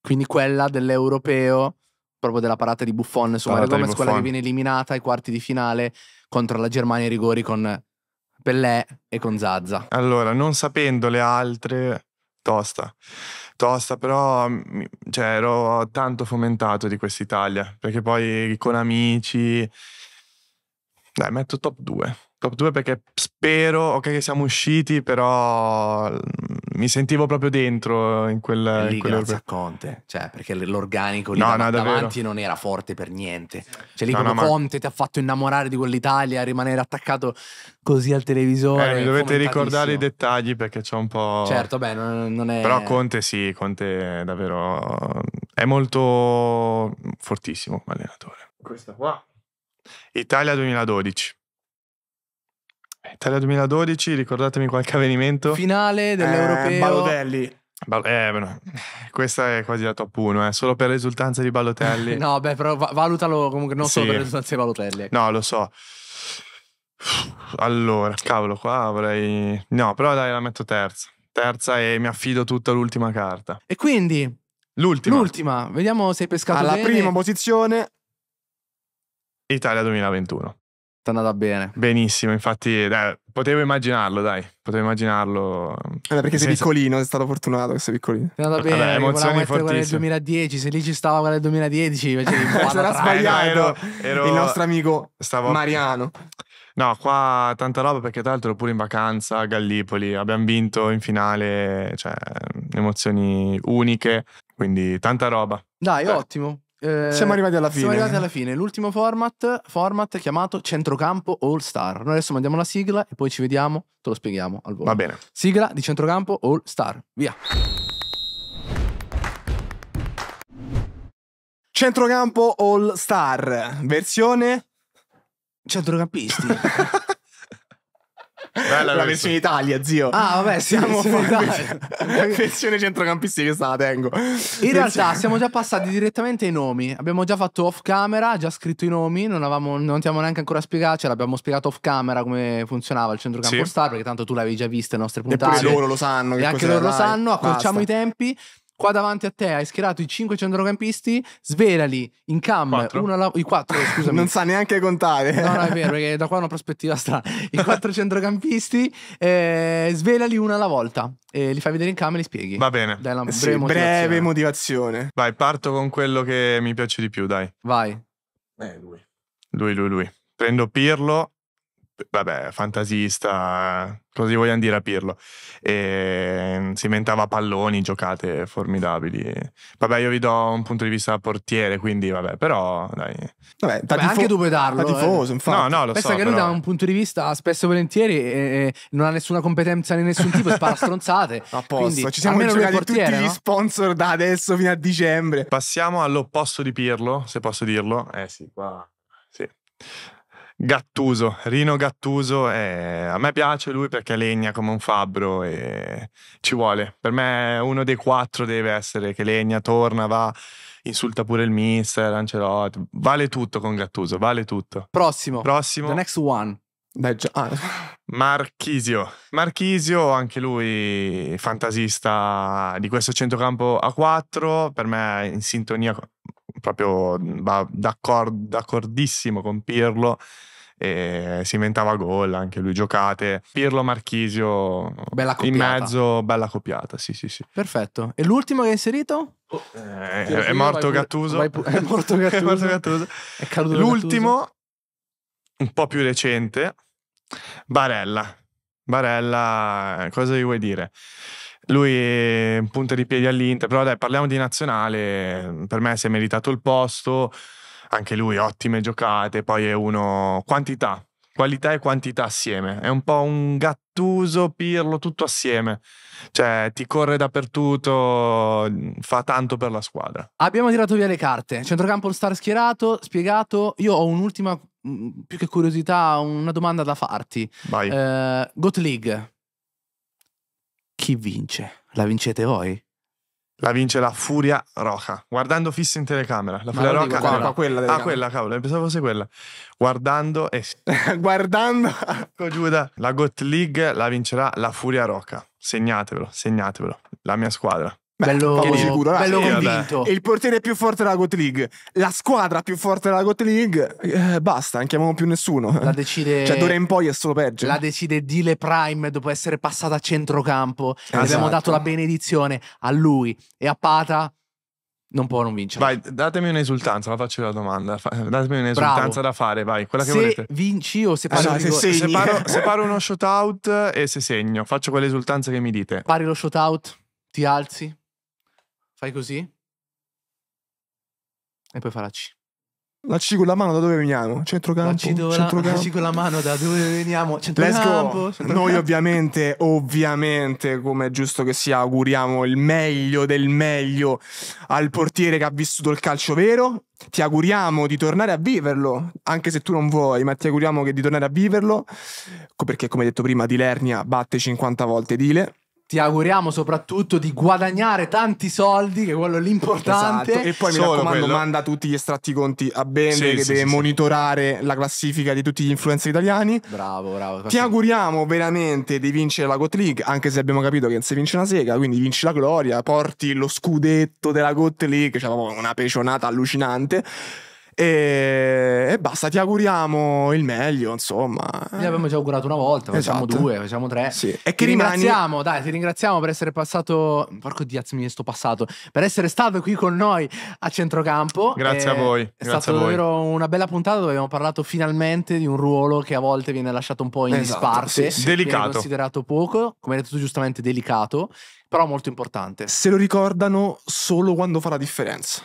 Quindi quella dell'europeo proprio della parata di Buffon su Mario Gomez, quella che viene eliminata ai quarti di finale contro la Germania ai rigori con Pellè e con Zazza. Allora, non sapendo le altre, tosta. Tosta, però mm, cioè, ero tanto fomentato di quest'Italia, perché poi con amici... Dai, metto top 2 top 2 perché spero, ok che siamo usciti, però mm, mi sentivo proprio dentro in quel... Lì, in quel grazie orbe. a Conte, cioè perché l'organico lì no, no, davanti non era forte per niente. Cioè lì no, come no, Conte ma... ti ha fatto innamorare di quell'Italia, rimanere attaccato così al televisore. Eh, mi dovete ricordare i dettagli perché c'è un po'... Certo, beh, non, non è... Però Conte sì, Conte è davvero... È molto fortissimo come allenatore. Questa qua. Italia 2012. Italia 2012, ricordatemi qualche avvenimento. Finale eh, dell'Europeo. Eh, Balotelli. Bal- eh, no. Questa è quasi la top 1, eh. solo per le risultanze di Balotelli. no, beh, però va- valutalo comunque non sì. solo per le risultanze di Balotelli. Ecco. No, lo so. Allora, cavolo, qua avrei... No, però dai, la metto terza. Terza e mi affido tutta l'ultima carta. E quindi... L'ultima. L'ultima. Vediamo se hai pescato Alla bene. prima posizione. Italia 2021. Ti è andata bene. Benissimo, infatti dai, potevo immaginarlo, dai, potevo immaginarlo. Eh, perché sei senza... piccolino, sei stato fortunato che sei piccolino. Ti è andata bene, Vabbè, emozioni fortissime. nel 2010, se lì ci stava quella del 2010, sarà eh, sbagliato ero, ero... il nostro amico Stavo... Mariano. No, qua tanta roba perché tra l'altro ero pure in vacanza a Gallipoli, abbiamo vinto in finale, cioè emozioni uniche, quindi tanta roba. Dai, Beh. ottimo. Eh, siamo arrivati alla fine. Siamo arrivati alla fine. L'ultimo format, format chiamato centrocampo All Star. Noi adesso mandiamo la sigla e poi ci vediamo, te lo spieghiamo al volo. Va bene. Sigla di centrocampo All Star. Via. Centrocampo All Star, versione centrocampisti. Bella la versione Italia, zio. Ah, vabbè, siamo sì, versione, versione centrocampisti che sta la tengo. In realtà siamo già passati direttamente ai nomi. Abbiamo già fatto off camera, già scritto i nomi, non, avevamo, non ti neanche ancora spiegato, cioè l'abbiamo spiegato off camera come funzionava il centrocampo sì. star, perché tanto tu l'avevi già visto le nostre puntate. E loro lo sanno. E anche loro lo sanno, accorciamo Basta. i tempi qua davanti a te hai schierato i cinque centrocampisti, svelali in cam quattro. Alla, i quattro, scusami. non sa neanche contare. no, no, è vero, perché da qua una prospettiva strana. I quattro centrocampisti, eh, svelali una alla volta. E li fai vedere in cam e li spieghi. Va bene. Dai, una breve, sì, motivazione. breve motivazione. Vai, parto con quello che mi piace di più, dai. Vai. Eh, lui. Lui, lui, lui. Prendo Pirlo vabbè, fantasista, così gli vogliamo dire a Pirlo? E ehm, si inventava palloni, giocate formidabili. Vabbè, io vi do un punto di vista portiere, quindi vabbè, però dai. Vabbè, tifo- anche tu puoi darlo. Eh. Tifoso, eh. infatti. No, no, lo Pensa so, che lui da un punto di vista spesso e volentieri eh, non ha nessuna competenza di nessun tipo, spara stronzate. A posto, quindi, ci siamo giocati portiere, tutti no? gli sponsor da adesso fino a dicembre. Passiamo all'opposto di Pirlo, se posso dirlo. Eh sì, qua. Sì. Gattuso, Rino Gattuso, eh, a me piace lui perché legna come un fabbro e ci vuole. Per me uno dei quattro deve essere che legna, torna, va, insulta pure il mister, Ancelotti, vale tutto con Gattuso, vale tutto. Prossimo. Prossimo. The next one. Dai, già. Ah. Marchisio. Marchisio, anche lui fantasista di questo centrocampo a 4, per me in sintonia proprio va d'accordo, d'accordissimo con Pirlo e si inventava gol, anche lui giocate. Pirlo Marchisio bella copiata. in mezzo, bella copiata, sì sì sì. Perfetto. E l'ultimo che hai inserito? Oh, eh, è, è, morto pure, pu- è, morto Gattuso. è morto Gattuso. è caduto L'ultimo, Gattuso. un po' più recente, Barella. Barella, cosa gli vuoi dire? Lui è un eh, punto di piedi all'Inter, però dai, parliamo di nazionale, per me si è meritato il posto, anche lui ottime giocate, poi è uno quantità, qualità e quantità assieme. È un po' un gattuso, pirlo, tutto assieme. Cioè, ti corre dappertutto, fa tanto per la squadra. Abbiamo tirato via le carte. Centrocampo All Star schierato, spiegato. Io ho un'ultima, mm, più che curiosità, una domanda da farti. Vai. Eh, Got League. Chi vince? La vincete voi? La vince la Furia Roca, guardando fissa in telecamera. La Furia Roca. Qua, qua, quella ah, quella, cavolo, pensavo fosse quella. Guardando e... Eh. guardando... Ecco, Giuda, la Got League la vincerà la Furia Roca. Segnatevelo, segnatevelo. La mia squadra bello, sicuro, bello sì, convinto. Vabbè. Il portiere più forte della Goat League, la squadra più forte della Goat League. Eh, basta, non chiamiamo più nessuno. La decide. Cioè, d'ora in poi è solo peggio. La decide Dile Prime dopo essere passata a centrocampo. Esatto. Abbiamo dato la benedizione a lui e a Pata. Non può non vincere. Vai, datemi un'esultanza, la faccio la domanda. Datemi un'esultanza Bravo. da fare, vai. Quella che se volete. vinci o se paro, allora, se segni. separo, separo uno shootout e se segno, faccio quell'esultanza che mi dite. Pari lo shootout, ti alzi, fai così e poi fa la C. La C con la mano da dove veniamo? Centrocampo? La C, dove centrocampo. La, C con la mano da dove veniamo? Centrocampo? centrocampo. Noi ovviamente, ovviamente, come è giusto che sia, auguriamo il meglio del meglio al portiere che ha vissuto il calcio vero. Ti auguriamo di tornare a viverlo, anche se tu non vuoi, ma ti auguriamo di tornare a viverlo, perché come detto prima, Dilernia batte 50 volte Dile ti auguriamo soprattutto di guadagnare tanti soldi, che quello è l'importante. Esatto. E poi Solo mi raccomando, quello. manda tutti gli estratti conti a Bende sì, che sì, deve sì, monitorare la classifica di tutti gli influencer italiani. Bravo, bravo. Ti auguriamo veramente di vincere la Got League, anche se abbiamo capito che non si vince una sega, quindi vinci la gloria, porti lo scudetto della Got League, c'è cioè una pecionata allucinante. E, e basta, ti auguriamo il meglio, insomma. Li abbiamo già augurato una volta, facciamo esatto. due, facciamo tre. Sì. E che ti rimani... ringraziamo, dai, ti ringraziamo per essere passato. Porco diaz, mi sto passato. Per essere stato qui con noi a centrocampo. Grazie a eh, voi. È stata davvero una bella puntata dove abbiamo parlato finalmente di un ruolo che a volte viene lasciato un po' in esatto, disparte. Sì, sì. Delicato. considerato poco, come hai detto tu giustamente, delicato, però molto importante. Se lo ricordano solo quando fa la differenza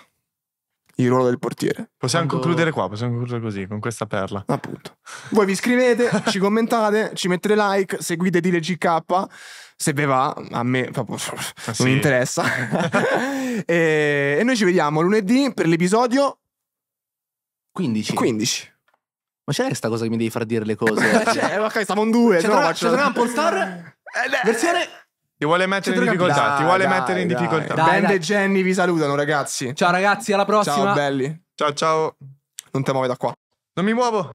il ruolo del portiere. Possiamo Quando... concludere qua, possiamo concludere così, con questa perla. Appunto. Voi vi iscrivete, ci commentate, ci mettete like, seguite Dile GK, se ve va, a me proprio ah, sì. non interessa. e, e noi ci vediamo lunedì per l'episodio 15. 15. Ma c'è questa cosa che mi devi far dire le cose? Eh, cioè, ok, okay, stavamo in due. C'è, cioè, no, c'è, c'è una Polestar? Versione ti vuole mettere in difficoltà, dai, ti vuole dai, mettere in dai. difficoltà. Dai, Band e Jenny vi salutano, ragazzi. Ciao ragazzi, alla prossima. Ciao belli. Ciao ciao. Non ti muovi da qua. Non mi muovo.